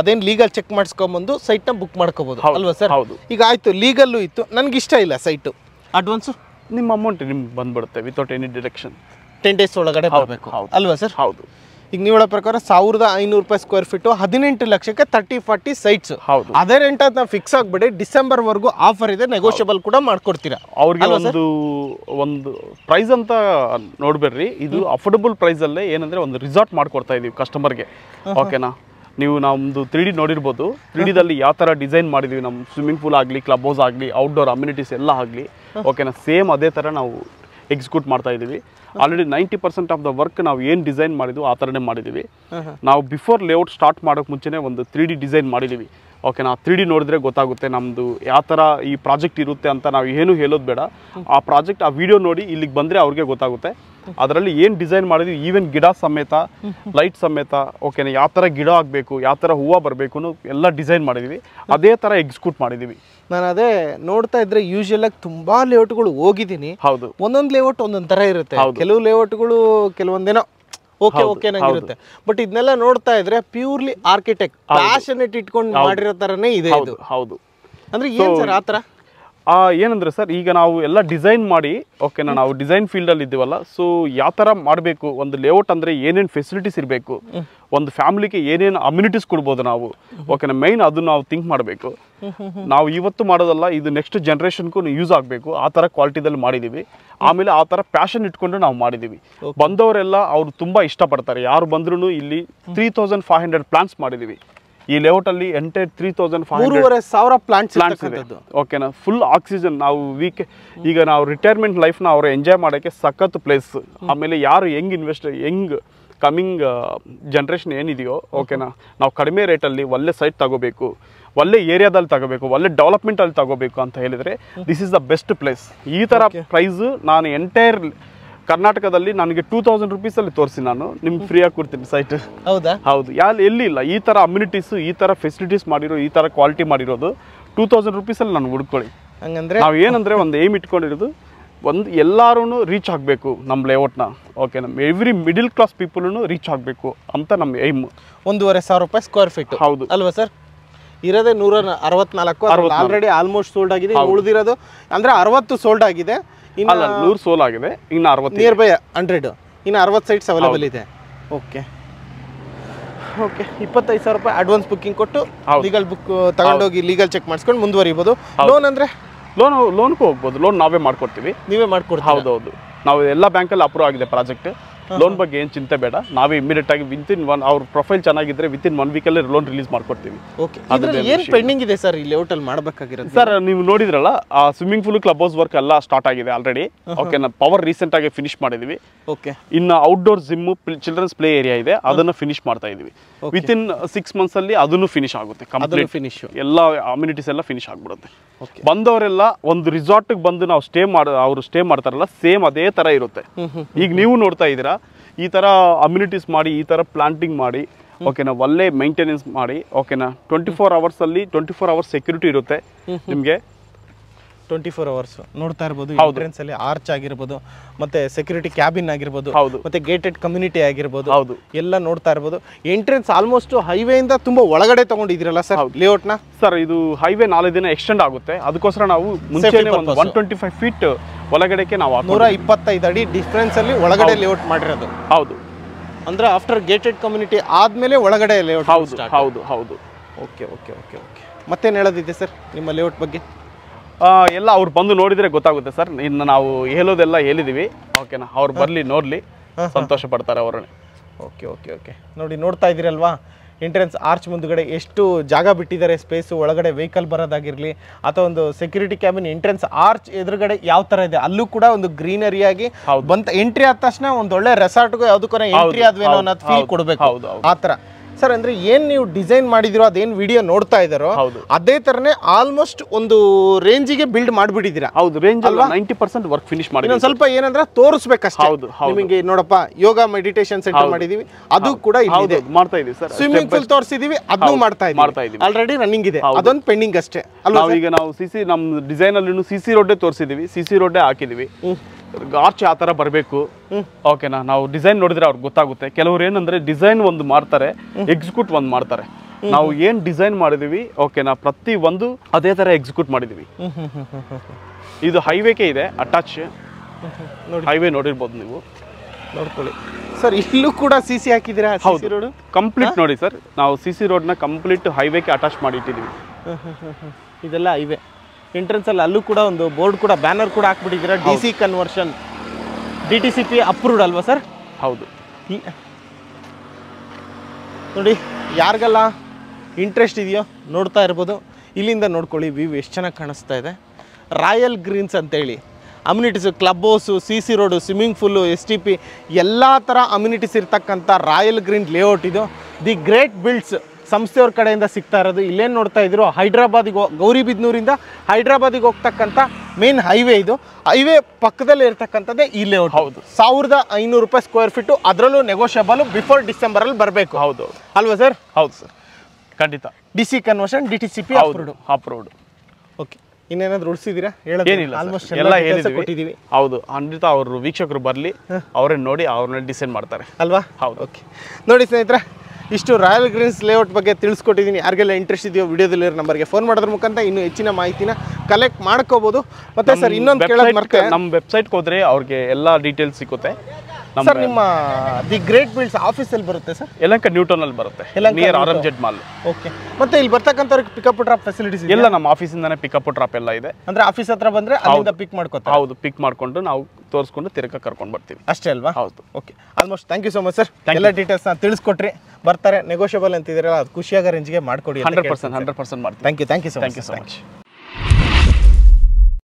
ಅದೇನು ಲೀಗಲ್ ಚೆಕ್ ಮಾಡಿಸ್ಕೊಂಬಂದು ಸೈಟ್ನ ಬುಕ್ ಮಾಡ್ಕೋಬೋದು ಅಲ್ವಾ ಸರ್ ಹೌದು ಈಗ ಆಯ್ತು ಲೀಗಲ್ಲು ಇತ್ತು ನನಗೆ ಇಷ್ಟ ಇಲ್ಲ ಸೈಟು ಅಡ್ವಾನ್ಸು ನಿಮ್ಮ ಅಮೌಂಟ್ ನಿಮ್ಗೆ ಬಂದ್ಬಿಡುತ್ತೆ without any direction ten days ಒಳಗಡೆ ಬರಬೇಕು ಅಲ್ವಾ ಸರ್ ಹೌದು ಈಗ ನೀವು ಹೇಳೋ ಪ್ರಕಾರ ಸಾವಿರದ ಐನೂರು ರೂಪಾಯಿ ಸ್ಕ್ವೇರ್ ಫೀಟು ಹದಿನೆಂಟು ಲಕ್ಷಕ್ಕೆ ತರ್ಟಿ ಫಾರ್ಟಿ ಸೈಟ್ಸ್ ಹೌದು ಅದೇ ರೆಂಟ್ ಅದನ್ನ ಫಿಕ್ಸ್ ಆಗಿಬಿಡಿ ಡಿಸೆಂಬರ್ ವರೆಗೂ ಆಫರ್ ಇದೆ ನೆಗೋಷಿಯಬಲ್ ಕೂಡ ಮಾಡ್ಕೊಡ್ತೀರಾ ಅವ್ರಿಗೆ ಒಂದು ಒಂದು ಪ್ರೈಸ್ ಅಂತ ನೋಡ್ಬೇಡ್ರಿ ಇದು ಅಫೋರ್ಡಬಲ್ ಪ್ರೈಸಲ್ಲೇ ಏನಂದ್ರೆ ಒಂದು ರಿಸಾರ್ಟ್ ಮಾಡ್ಕೊಡ್ತಾ ಇದೀವಿ ಕಸ್ಟಮರ್ಗೆ ಓಕೆನಾ ನೀವು ನಮ್ಮದು ತ್ರೀ ಡಿ ನೋಡಿರ್ಬೋದು ತ್ರೀ ಡಿದಲ್ಲಿ ಯಾವ ಥರ ಡಿಸೈನ್ ಮಾಡಿದ್ದೀವಿ ನಮ್ಮ ಸ್ವಿಮ್ಮಿಂಗ್ ಪೂಲ್ ಆಗಲಿ ಕ್ಲಬ್ ಹೌಸ್ ಆಗಲಿ ಔಟ್ಡೋರ್ ಅಮ್ಯುನಿಟೀಸ್ ಎಲ್ಲ ಆಗಲಿ ಓಕೆನಾ ಸೇಮ್ ಅದೇ ಥರ ನಾವು ಎಕ್ಸಿಕ್ಯೂಟ್ ಮಾಡ್ತಾ ಇದ್ದೀವಿ already ninety percent of the work ನಾವು ಏನು ಡಿಸೈನ್ ಮಾಡಿದ್ವಿ ಆ ಥರನೇ ಮಾಡಿದ್ದೀವಿ ನಾವು ಬಿಫೋರ್ ಲೇಔಟ್ ಸ್ಟಾರ್ಟ್ ಮಾಡೋಕ್ಕೆ ಮುಂಚೆನೇ ಒಂದು ತ್ರೀ ಡಿ ಡಿಸೈನ್ ಮಾಡಿದ್ದೀವಿ ಓಕೆ ನಾವು ತ್ರೀ ಡಿ ನೋಡಿದ್ರೆ ಗೊತ್ತಾಗುತ್ತೆ ನಮ್ಮದು ಯಾವ ಥರ ಈ ಪ್ರಾಜೆಕ್ಟ್ ಇರುತ್ತೆ ಅಂತ ನಾವು ಏನೂ ಹೇಳೋದು ಬೇಡ ಆ ಪ್ರಾಜೆಕ್ಟ್ ಆ ವಿಡಿಯೋ ನೋಡಿ ಇಲ್ಲಿಗೆ ಬಂದರೆ ಅವ್ರಿಗೆ ಗೊತ್ತಾಗುತ್ತೆ ಅದರಲ್ಲಿ ಏನು ಡಿಸೈನ್ ಮಾಡಿದ್ವಿ ಈವನ್ ಗಿಡ ಸಮೇತ ಲೈಟ್ ಸಮೇತ ಓಕೆನಾ ಯಾವ ತರ ಗಿಡ ಆಗಬೇಕು ಯಾವ ತರ ಹೂವು ಬರಬೇಕು ಎಲ್ಲ ಡಿಸೈನ್ ಮಾಡಿದ್ವಿ ಅದೇ ತರ ಎಕ್ಸಿಕ್ಯೂಟ್ ಮಾಡಿದ್ದೀವಿ ನಾನು ಅದೇ ನೋಡ್ತಾ ಇದ್ರೆ ಯೂಶಲ್ ಆಗಿ ತುಂಬಾ ಲೇಔಟ್ಗಳು ಹೋಗಿದ್ದೀನಿ ಹೌದು ಒಂದೊಂದು ಲೇಔಟ್ ಒಂದೊಂದು ಥರ ಇರುತ್ತೆ ಕೆಲವು ಲೇಔಟ್ಗಳು ಕೆಲವೊಂದೇನೋ ಓಕೆ ಓಕೆ ಬಟ್ ಇದನ್ನೆಲ್ಲ ನೋಡ್ತಾ ಇದ್ರೆ ಪ್ಯೂರ್ಲಿ ಆರ್ಕಿಟೆಕ್ಟ್ ಪ್ಯಾಷನೆಟ್ ಇಟ್ಕೊಂಡು ಮಾಡಿರೋ ತರನೇ ಇದೆ ಇದು ಹೌದು ಅಂದ್ರೆ ಏನ್ ಸರ್ ಆತರ ಏನಂದರೆ ಸರ್ ಈಗ ನಾವು ಎಲ್ಲ ಡಿಸೈನ್ ಮಾಡಿ ಓಕೆನಾ ನಾವು ಡಿಸೈನ್ ಫೀಲ್ಡಲ್ಲಿ ಇದ್ದೀವಲ್ಲ ಸೊ ಯಾವ ಥರ ಮಾಡಬೇಕು ಒಂದು ಲೇಔಟ್ ಅಂದರೆ ಏನೇನು ಫೆಸಿಲಿಟೀಸ್ ಇರಬೇಕು ಒಂದು ಫ್ಯಾಮಿಲಿಗೆ ಏನೇನು ಅಮ್ಯುನಿಟೀಸ್ ಕೊಡ್ಬೋದು ನಾವು ಓಕೆನಾ ಮೈನ್ ಅದನ್ನು ನಾವು ಥಿಂಕ್ ಮಾಡಬೇಕು ನಾವು ಇವತ್ತು ಮಾಡೋದಲ್ಲ ಇದು ನೆಕ್ಸ್ಟ್ ಜನ್ರೇಷನ್ಗೂ ಯೂಸ್ ಆಗಬೇಕು ಆ ಥರ ಕ್ವಾಲಿಟಿದಲ್ಲಿ ಮಾಡಿದ್ದೀವಿ ಆಮೇಲೆ ಆ ಥರ ಪ್ಯಾಷನ್ ಇಟ್ಕೊಂಡು ನಾವು ಮಾಡಿದ್ದೀವಿ ಬಂದವರೆಲ್ಲ ಅವರು ತುಂಬ ಇಷ್ಟಪಡ್ತಾರೆ ಯಾರು ಬಂದ್ರೂ ಇಲ್ಲಿ three thousand five hundred plans ಮಾಡಿದ್ದೀವಿ ಈ ಲೇಔಟ್ ಅಲ್ಲಿ ಎಂಟೆ ತ್ರೀ ತೌಸಂಡ್ ಮೂರುವರೆ ಸಾವಿರ ಪ್ಲಾಂಟ್ಸ್ ಪ್ಲಾಂಟ್ಸ್ ಓಕೆನಾ ಫುಲ್ ಆಕ್ಸಿಜನ್ ನಾವು ವೀಕ್ ಈಗ ನಾವು ರಿಟೈರ್ಮೆಂಟ್ ಲೈಫ್ನ ಅವರು ಎಂಜಾಯ್ ಮಾಡೋಕ್ಕೆ ಸಖತ್ ಪ್ಲೇಸ್ ಆಮೇಲೆ ಯಾರು ಹೆಂಗ್ ಇನ್ವೆಸ್ಟ್ ಹೆಂಗ್ ಕಮಿಂಗ್ ಜನ್ರೇಷನ್ ಏನಿದೆಯೋ ಓಕೆನಾ ನಾವು ಕಡಿಮೆ ರೇಟಲ್ಲಿ ಒಳ್ಳೆ ಸೈಟ್ ತಗೋಬೇಕು ಒಳ್ಳೆ ಏರಿಯಾದಲ್ಲಿ ತಗೋಬೇಕು ಒಳ್ಳೆ ಡೆವಲಪ್ಮೆಂಟಲ್ಲಿ ತಗೋಬೇಕು ಅಂತ ಹೇಳಿದರೆ this is the best place ಈ ಥರ ಪ್ರೈಸು ನಾನು ಎಂಟೈರ್ ಕರ್ನಾಟಕದಲ್ಲಿ ನನಗೆ ಟೂ ತೌಸಂಡ್ ಅಲ್ಲಿ ತೋರಿಸಿ ನಾನು ನಿಮ್ಗೆ ಫ್ರೀಯಾಗಿ ಕೊಡ್ತೀನಿ ಸೈಟ್ ಹೌದಾ ಹೌದು ಯಾರು ಎಲ್ಲಿ ಇಲ್ಲ ಈ ತರ ಅಮ್ಯುನಿಟೀಸು ಈ ತರ ಫೆಸಿಲಿಟೀಸ್ ಮಾಡಿರೋ ಈ ತರ ಕ್ವಾಲಿಟಿ ಮಾಡಿರೋದು ಟೂ ತೌಸಂಡ್ ಅಲ್ಲಿ ನಾನು ಹುಡ್ಕೊಳ್ಳಿ ಹಂಗಂದ್ರೆ ನಾವು ಏನಂದ್ರೆ ಒಂದು ಏಮ್ ಇಟ್ಕೊಂಡಿರೋದು ಒಂದು ಎಲ್ಲರೂ ರೀಚ್ ಆಗಬೇಕು ನಮ್ಮ ಲೇಔಟ್ನ ಓಕೆ ನಮ್ಮ ಎವ್ರಿ ಮಿಡಿಲ್ ಕ್ಲಾಸ್ ಪೀಪಲ್ನು ರೀಚ್ ಆಗಬೇಕು ಅಂತ ನಮ್ಮ ಏಮ್ ಒಂದೂವರೆ ಸಾವಿರ ರೂಪಾಯಿ ಸ್ಕ್ವೇರ್ ಫೀಟ್ ಹೌದು ಅಲ್ವಾ ಸರ್ ಇರೋದೇ ನೂರ ಅರವತ್ನಾಲ್ಕು ಆಲ್ರೆಡಿ ಆಲ್ಮೋಸ್ಟ್ ಸೋಲ್ಡ್ ಆಗಿದೆ ಉಳಿದಿರೋದು ಅಂದರೆ ಅರವತ್ತು ಸೋಲ್ಡ್ ಆಗಿದೆ ಅಲ್ಲ ನೂರು ಸೋಲ್ ಆಗಿದೆ ಇನ್ನು ಅರವತ್ತು ನಿಯರ್ ಬೈ ಹಂಡ್ರೆಡ್ ಇನ್ನು ಅರವತ್ತು ಸೈಟ್ಸ್ ಅವೈಲೇಬಲ್ ಇದೆ ಓಕೆ ಓಕೆ ಇಪ್ಪತ್ತೈದು ಸಾವಿರ ರೂಪಾಯಿ ಅಡ್ವಾನ್ಸ್ ಬುಕ್ಕಿಂಗ್ ಕೊಟ್ಟು ಲೀಗಲ್ ಬುಕ್ uh, ತಗೊಂಡೋಗಿ ಲೀಗಲ್ ಚೆಕ್ ಮಾಡಿಸ್ಕೊಂಡು ಮುಂದುವರಿಬೋದು ಲೋನ್ ಅಂದರೆ ಲೋನ್ ಲೋನ್ಗೂ ಹೋಗ್ಬೋದು ಲೋನ್ ನಾವೇ ಮಾಡ್ಕೊಡ್ತೀವಿ ನೀವೇ ಮಾಡ್ಕೊಡ್ತೀವಿ ಹೌದು ಹೌದು ನಾವು ಎಲ್ಲ ಬ್ಯಾಂಕಲ್ಲಿ ಅಪ್ರೂವ್ ಆಗಿದೆ ಪ್ರಾಜೆಕ್ಟ್ ಲೋನ್ ಬಗ್ಗೆ ಏನು ಚಿಂತೆ ಬೇಡ ನಾವೇ ಇಮಿಡಿಯೇಟ್ ಆಗಿ ವಿತ್ ಇನ್ ಒನ್ ಅವ್ರ ಪ್ರೊಫೈಲ್ ಚೆನ್ನಾಗಿದ್ರೆ ವಿತ್ ಇನ್ ಒನ್ ವೀಕಲ್ಲೇ ಲೋನ್ ರಿಲೀಸ್ ಮಾಡ್ಕೊಡ್ತೀವಿ ಪೆಂಡಿಂಗ್ ಇದೆ ಸರ್ ಇಲ್ಲಿ ಸರ್ ನೀವು ನೋಡಿದ್ರಲ್ಲ ಆ swimming pool club house work ಎಲ್ಲ ಸ್ಟಾರ್ಟ್ ಆಗಿದೆ ಆಲ್ರೆಡಿ ಓಕೆ ನಾವು ಪವರ್ ರೀಸೆಂಟ್ ಆಗಿ ಫಿನಿಶ್ ಮಾಡಿದ್ವಿ ಓಕೆ ಇನ್ನು outdoor gym children's play area ಇದೆ uh-huh. ಅದನ್ನು ಫಿನಿಶ್ ಮಾಡ್ತಾ ಇದೀವಿ ವಿತ್ ಇನ್ ಸಿಕ್ಸ್ ಮಂತ್ಸ್ ಅಲ್ಲಿ ಅದನ್ನು ಫಿನಿಶ್ ಆಗುತ್ತೆ ಕಂಪ್ಲೀಟ್ ಫಿನಿಶ್ ಎಲ್ಲ ಅಮ್ಯುನಿಟೀಸ್ ಎಲ್ಲ ಫಿನಿಶ್ ಆಗ್ಬಿಡುತ್ತೆ ಬಂದವರೆಲ್ಲ ಒಂದು ರಿಸಾರ್ಟ್ ಬಂದು ನಾವು ಸ್ಟೇ ಮಾಡ ಅವರು ಸ್ಟೇ ಮಾಡ್ತಾರಲ್ಲ ಸೇಮ್ ಅದೇ ತರ ಇರುತ್ತೆ ಈಗ ನೀವು ನೋಡ್ತಾ ಇದೀರಾ ಈ ಥರ ಅಮ್ಯುನಿಟೀಸ್ ಮಾಡಿ ಈ ಥರ ಪ್ಲಾಂಟಿಂಗ್ ಮಾಡಿ ಓಕೆನಾ ಒಳ್ಳೆ ಮೈಂಟೆನೆನ್ಸ್ ಮಾಡಿ ಓಕೆನಾ ಟ್ವೆಂಟಿ ಫೋರ್ ಅವರ್ಸಲ್ಲಿ ಟ್ವೆಂಟಿ ಫೋರ್ ಅವರ್ಸ್ ಸೆಕ್ಯೂರಿಟಿ ಇರುತ್ತೆ ನಿಮಗೆ ಟ್ವೆಂಟಿ ಫೋರ್ ಅವರ್ಸ್ ನೋಡ್ತಾ ಇರ್ಬೋದು ಎಂಟ್ರೆನ್ಸ್ ಅಲ್ಲಿ ಆರ್ಚ್ ಆಗಿರ್ಬೋದು ಮತ್ತೆ ಸೆಕ್ಯೂರಿಟಿ ಕ್ಯಾಬಿನ್ ಆಗಿರ್ಬೋದು ಮತ್ತೆ ಗೇಟೆಡ್ ಕಮ್ಯುನಿಟಿ ಆಗಿರ್ಬೋದು ಹೌದು ಎಲ್ಲ ನೋಡ್ತಾ ಇರ್ಬೋದು ಎಂಟ್ರೆನ್ಸ್ ಆಲ್ಮೋಸ್ಟ್ ಹೈವೇ ಇಂದ ತುಂಬಾ ಒಳಗಡೆ ತಗೊಂಡಿದ್ದೀರಲ್ಲ ಸರ್ ಲೇಔಟ್ ನ ಸರ್ ಇದು ಹೈವೇ ನಾಲ್ಕು ದಿನ ಎಕ್ಸ್ಟೆಂಡ್ ಆಗುತ್ತೆ ಅದಕ್ಕೋಸ್ಕರ ನಾವು ಒಂದು ಒನ್ ಟ್ವೆಂಟಿ ಫೈವ್ ಫೀಟ್ ಒಳಗಡೆಗೆ ನಾವು ನೂರ ಇಪ್ಪತ್ತೈದು ಅಡಿ ಡಿಫ್ರೆನ್ಸ್ ಅಲ್ಲಿ ಒಳಗಡೆ ಲೇಔಟ್ ಮಾಡಿರೋದು ಹೌದು ಅಂದ್ರೆ ಆಫ್ಟರ್ ಗೇಟೆಡ್ ಕಮ್ಯುನಿಟಿ ಆದ್ಮೇಲೆ ಒಳಗಡೆ ಲೇಔಟ್ ಹೌದು ಹೌದು ಹೌದು ಓಕೆ ಓಕೆ ಓಕೆ ಓಕೆ ಮತ್ತೇನು ಹೇಳೋದಿದೆ ಸರ್ ನಿಮ್ಮ ಲೇಔಟ್ ಬಗ್ಗೆ ಎಲ್ಲ ಅವ್ರು ಬಂದು ನೋಡಿದ್ರೆ ಗೊತ್ತಾಗುತ್ತೆ ಸರ್ ಇನ್ನು ನಾವು ಹೇಳೋದೆಲ್ಲ ಹೇಳಿದೀವಿ ಓಕೆನಾ ಅವ್ರು ಬರಲಿ ನೋಡಲಿ ಸಂತೋಷ ಪಡ್ತಾರೆ ಅವರನ್ನೇ ಓಕೆ ಓಕೆ ಓಕೆ ನೋಡಿ ನೋಡ್ತಾ ಇದ್ದೀರಲ್ವಾ ಎಂಟ್ರೆನ್ಸ್ ಆರ್ಚ್ ಮುಂದುಗಡೆ ಎಷ್ಟು ಜಾಗ ಬಿಟ್ಟಿದ್ದಾರೆ ಸ್ಪೇಸು ಒಳಗಡೆ ವೆಹಿಕಲ್ ಬರೋದಾಗಿರಲಿ ಅಥವಾ ಒಂದು ಸೆಕ್ಯೂರಿಟಿ ಕ್ಯಾಬಿನ್ ಎಂಟ್ರೆನ್ಸ್ ಆರ್ಚ್ ಎದುರುಗಡೆ ಯಾವ ಥರ ಇದೆ ಅಲ್ಲೂ ಕೂಡ ಒಂದು ಗ್ರೀನರಿಯಾಗಿ ಬಂತ ಎಂಟ್ರಿ ಆದ ತಕ್ಷಣ ಒಂದು ಒಂದೊಳ್ಳೆ ರೆಸಾರ್ಟ್ಗೂ ಯಾವುದಕ್ಕೂ ಎಂಟ್ರಿ ಆದ್ವೇನೋ ಅನ್ನೋದು ಫೀಲ್ ಕೊಡಬೇಕು ಆ ಥರ ಸರ್ ಅಂದ್ರೆ ಏನ್ ನೀವು ಡಿಸೈನ್ ಮಾಡಿದಿರೋ ಅದೇನ್ ವಿಡಿಯೋ ನೋಡ್ತಾ ಇದಾರೋ ಅದೇ ತರನೇ ಆಲ್ಮೋಸ್ಟ್ ಒಂದು ರೇಂಜಿಗೆ ಬಿಲ್ಡ್ ಮಾಡಿಬಿಟ್ಟಿದ್ದೀರಾ ಹೌದು ರೇಂಜ್ ವರ್ಕ್ ಫಿನಿಶ್ ಮಾಡಿ ಇನ್ನ ಸ್ವಲ್ಪ ಏನಂದ್ರೆ ತೋರಿಸ್ಬೇಕಷ್ಟೇ ಹೌದು ನಿಮಗೆ ನೋಡಪ್ಪ ಯೋಗ ಮೆಡಿಟೇಷನ್ ಸೆಂಟರ್ ಮಾಡಿದೀವಿ ಅದು ಕೂಡ ಇದೆ ಮಾಡ್ತಾ ಇದೀವಿ ಸರ್ ಸ್ವಿಮ್ಮಿಂಗ್ ಪೂಲ್ ತೋರಿಸಿದೀವಿ ಅದನ್ನು ಮಾಡ್ತಾ ಇದೀವಿ ಮಾಡ್ತಾ ಇದೀವಿ ಆಲ್ರೆಡಿ ರನ್ನಿಂಗ್ ಇದೆ ಅದೊಂದು ಪೆಂಡಿಂಗ್ ಅಷ್ಟೇ ಅಲ್ವಾ ಈಗ ನಾವು ಸಿಸಿ ನಮ್ಮ ಡಿಸೈನ್ ಅಲ್ಲಿ ಸಿ ಸಿ ರೋಡೇ ತೋರಿಸಿದೀವಿ ಸಿ ಸಿ ರೋಡೇ ಹಾಕಿದೀವಿ ಆರ್ಚ್ ಆ ಥರ ಬರಬೇಕು ಓಕೆನಾ ನಾವು ಡಿಸೈನ್ ನೋಡಿದ್ರೆ ಅವ್ರಿಗೆ ಗೊತ್ತಾಗುತ್ತೆ ಕೆಲವರು ಏನಂದ್ರೆ ಡಿಸೈನ್ ಒಂದು ಮಾಡ್ತಾರೆ ಎಕ್ಸಿಕ್ಯೂಟ್ ಒಂದು ಮಾಡ್ತಾರೆ ನಾವು ಏನು ಡಿಸೈನ್ ಮಾಡಿದೀವಿ ಓಕೆನಾ ಪ್ರತಿ ಒಂದು ಅದೇ ಥರ ಎಕ್ಸಿಕ್ಯೂಟ್ ಮಾಡಿದೀವಿ ಇದು ಹೈವೇಗೆ ಇದೆ ಅಟ್ಯಾಚ್ ಹೈವೇ ನೋಡಿರ್ಬೋದು ನೀವು ನೋಡ್ಕೊಳ್ಳಿ ಸರ್ ಇಲ್ಲೂ ಕೂಡ ಸಿ ಸಿ ಹಾಕಿದ್ದೀರಾ ಹೌದು ರೋಡ್ ಕಂಪ್ಲೀಟ್ ನೋಡಿ ಸರ್ ನಾವು ಸಿ ಸಿ ರೋಡ್ನ ಕಂಪ್ಲೀಟ್ ಹೈವೇಗೆ ಅಟ್ಯಾಚ್ ಮಾಡಿ ಇದೆಲ್ಲ ಹೈವೇ ಎಂಟ್ರೆನ್ಸಲ್ಲಿ ಅಲ್ಲೂ ಕೂಡ ಒಂದು ಬೋರ್ಡ್ ಕೂಡ ಬ್ಯಾನರ್ ಕೂಡ ಹಾಕ್ಬಿಟ್ಟಿದ್ದೀರಾ D C conversion D T C P approved ಅಲ್ವಾ ಸರ್ ಹೌದು ನೋಡಿ ಯಾರಿಗೆಲ್ಲ ಇಂಟ್ರೆಸ್ಟ್ ಇದೆಯೋ ನೋಡ್ತಾ ಇರ್ಬೋದು ಇಲ್ಲಿಂದ ನೋಡ್ಕೊಳ್ಳಿ ವ್ಯೂ ಎಷ್ಟು ಚೆನ್ನಾಗಿ ಕಾಣಿಸ್ತಾ ಇದೆ ರಾಯಲ್ ಗ್ರೀನ್ಸ್ ಅಂತೇಳಿ amenities club house C C road swimming pool S T P ಎಲ್ಲ ಥರ ಅಮ್ಯುನಿಟೀಸ್ ಇರ್ತಕ್ಕಂಥ ರಾಯಲ್ ಗ್ರೀನ್ ಲೇಔಟ್ ಇದು ದಿ ಗ್ರೇಟ್ ಬಿಲ್ಡ್ಸ್ ಸಂಸ್ಥೆಯವ್ರ ಕಡೆಯಿಂದ ಸಿಗ್ತಾ ಇರೋದು ಇಲ್ಲೇನು ನೋಡ್ತಾ ಇದ್ರು ಹೈದ್ರಾಬಾದಿಗೆ ಗೌರಿಬಿದ್ನೂರಿಂದ ಹೈದ್ರಾಬಾದಿಗೆ ಹೋಗ್ತಕ್ಕಂಥ ಮೇನ್ ಹೈವೇ ಇದು ಹೈವೇ ಪಕ್ಕದಲ್ಲಿ ಇರ್ತಕ್ಕಂಥದ್ದೇ ಈ ಲೇಔಟ್ ಹೌದು ಸಾವಿರದ ಐನೂರು ರೂಪಾಯಿ ಸ್ಕ್ವೇರ್ ಫೀಟು ಅದರಲ್ಲೂ ನೆಗೋಷಿಯಬಲ್ ಬಿಫೋರ್ ಡಿಸೆಂಬರಲ್ಲಿ ಬರಬೇಕು ಹೌದು ಅಲ್ವಾ ಸರ್ ಹೌದು ಸರ್ ಖಂಡಿತ D C conversion D T C P approved approved okay ಇನ್ನೇನಾದ್ರು ಉಳಿಸಿದೀರಾ ಏನಿಲ್ಲ ಆಲ್ಮೋಸ್ಟ್ ಎಲ್ಲ ಹೇಳಿದ್ವಿ ಹೌದು ಖಂಡಿತ ಅವರು ವೀಕ್ಷಕರು ಬರಲಿ ಅವರೇ ನೋಡಿ ಅವ್ರನ್ನ ಡಿಸೈಡ್ ಮಾಡ್ತಾರೆ ಅಲ್ವಾ ಹೌದು ಓಕೆ ನೋಡಿ ಸ್ನೇಹಿತರೆ ಇಷ್ಟು ರಾಯಲ್ ಗ್ರೀನ್ಸ್ ಲೇಔಟ್ ಬಗ್ಗೆ ತಿಳಿಸ್ಕೊಟ್ಟಿದ್ದೀನಿ ಯಾರಿಗೆಲ್ಲ ಇಂಟ್ರೆಸ್ಟ್ ಇದೆಯೋ ವಿಡಿಯೋದಲ್ಲಿರೋ ನಂಬರ್ಗೆ ಫೋನ್ ಮಾಡೋದ್ರ ಮುಖಾಂತರ ಇನ್ನೂ ಹೆಚ್ಚಿನ ಮಾಹಿತಿನ ಕಲೆಕ್ಟ್ ಮಾಡ್ಕೋಬೋದು ಮತ್ತು ಸರ್ ಇನ್ನೊಂದು ಕೇಳೋದು ಮತ್ತೆ ನಮ್ಮ ವೆಬ್ಸೈಟ್ಗೆ ಹೋದರೆ ಅವ್ರಿಗೆ ಎಲ್ಲ ಡೀಟೇಲ್ಸ್ ಸಿಗುತ್ತೆ ಸರ್ ನಿಮ್ಮ ದಿ ಗ್ರೇಟ್ ಬಿಲ್ಡ್ಸ್ ಆಫೀಸಲ್ಲಿ ಬರುತ್ತೆ ಸರ್ ನ್ಯೂಟನ್ ಅಲ್ಲಿ ಬರುತ್ತೆ near R M Z mall okay ಮತ್ತೆ ಇಲ್ಲಿ ಬರ್ತಕ್ಕಂಥವ್ರಿಗೆ ಪಿಕಪ್ ಡ್ರಾಪ್ ಫೆಸಿಲಿಟೀಸ್ ಎಲ್ಲ ನಮ್ಮ ಆಫೀಸಿಂದನೇ ಪಿಕಪ್ ಡ್ರಾಪ್ ಎಲ್ಲ ಇದೆ ಅಂದ್ರೆ ಆಫೀಸ್ ಹತ್ರ ಬಂದ್ರೆ ಅಲ್ಲಿಂದ ಪಿಕ್ ಮಾಡ್ಕೊತಾರೆ ಹೌದು ಪಿಕ್ ಮಾಡ್ಕೊಂಡು ನಾವು ತೋರಿಸ್ಕೊಂಡು ತಿರ್ಗ ಕರ್ಕೊಂಡು ಬರ್ತೀವಿ ಅಷ್ಟೇ ಅಲ್ವಾ ಹೌದು okay almost thank you so much sir ಎಲ್ಲ ಡೀಟೇಲ್ಸ್ನ ತಿಳಿಸ್ಕೊಟ್ರಿ ಬರ್ತಾರೆ ನೆಗೋಷಿಯಬಲ್ ಅಂತಿದ್ದೀರಲ್ಲ ಅದು ಖುಷಿಯಾಗ ರೇಂಜ್ಗೆ ಮಾಡಿಕೊಡಿ hundred percent hundred percent thank you thank you so thank you so much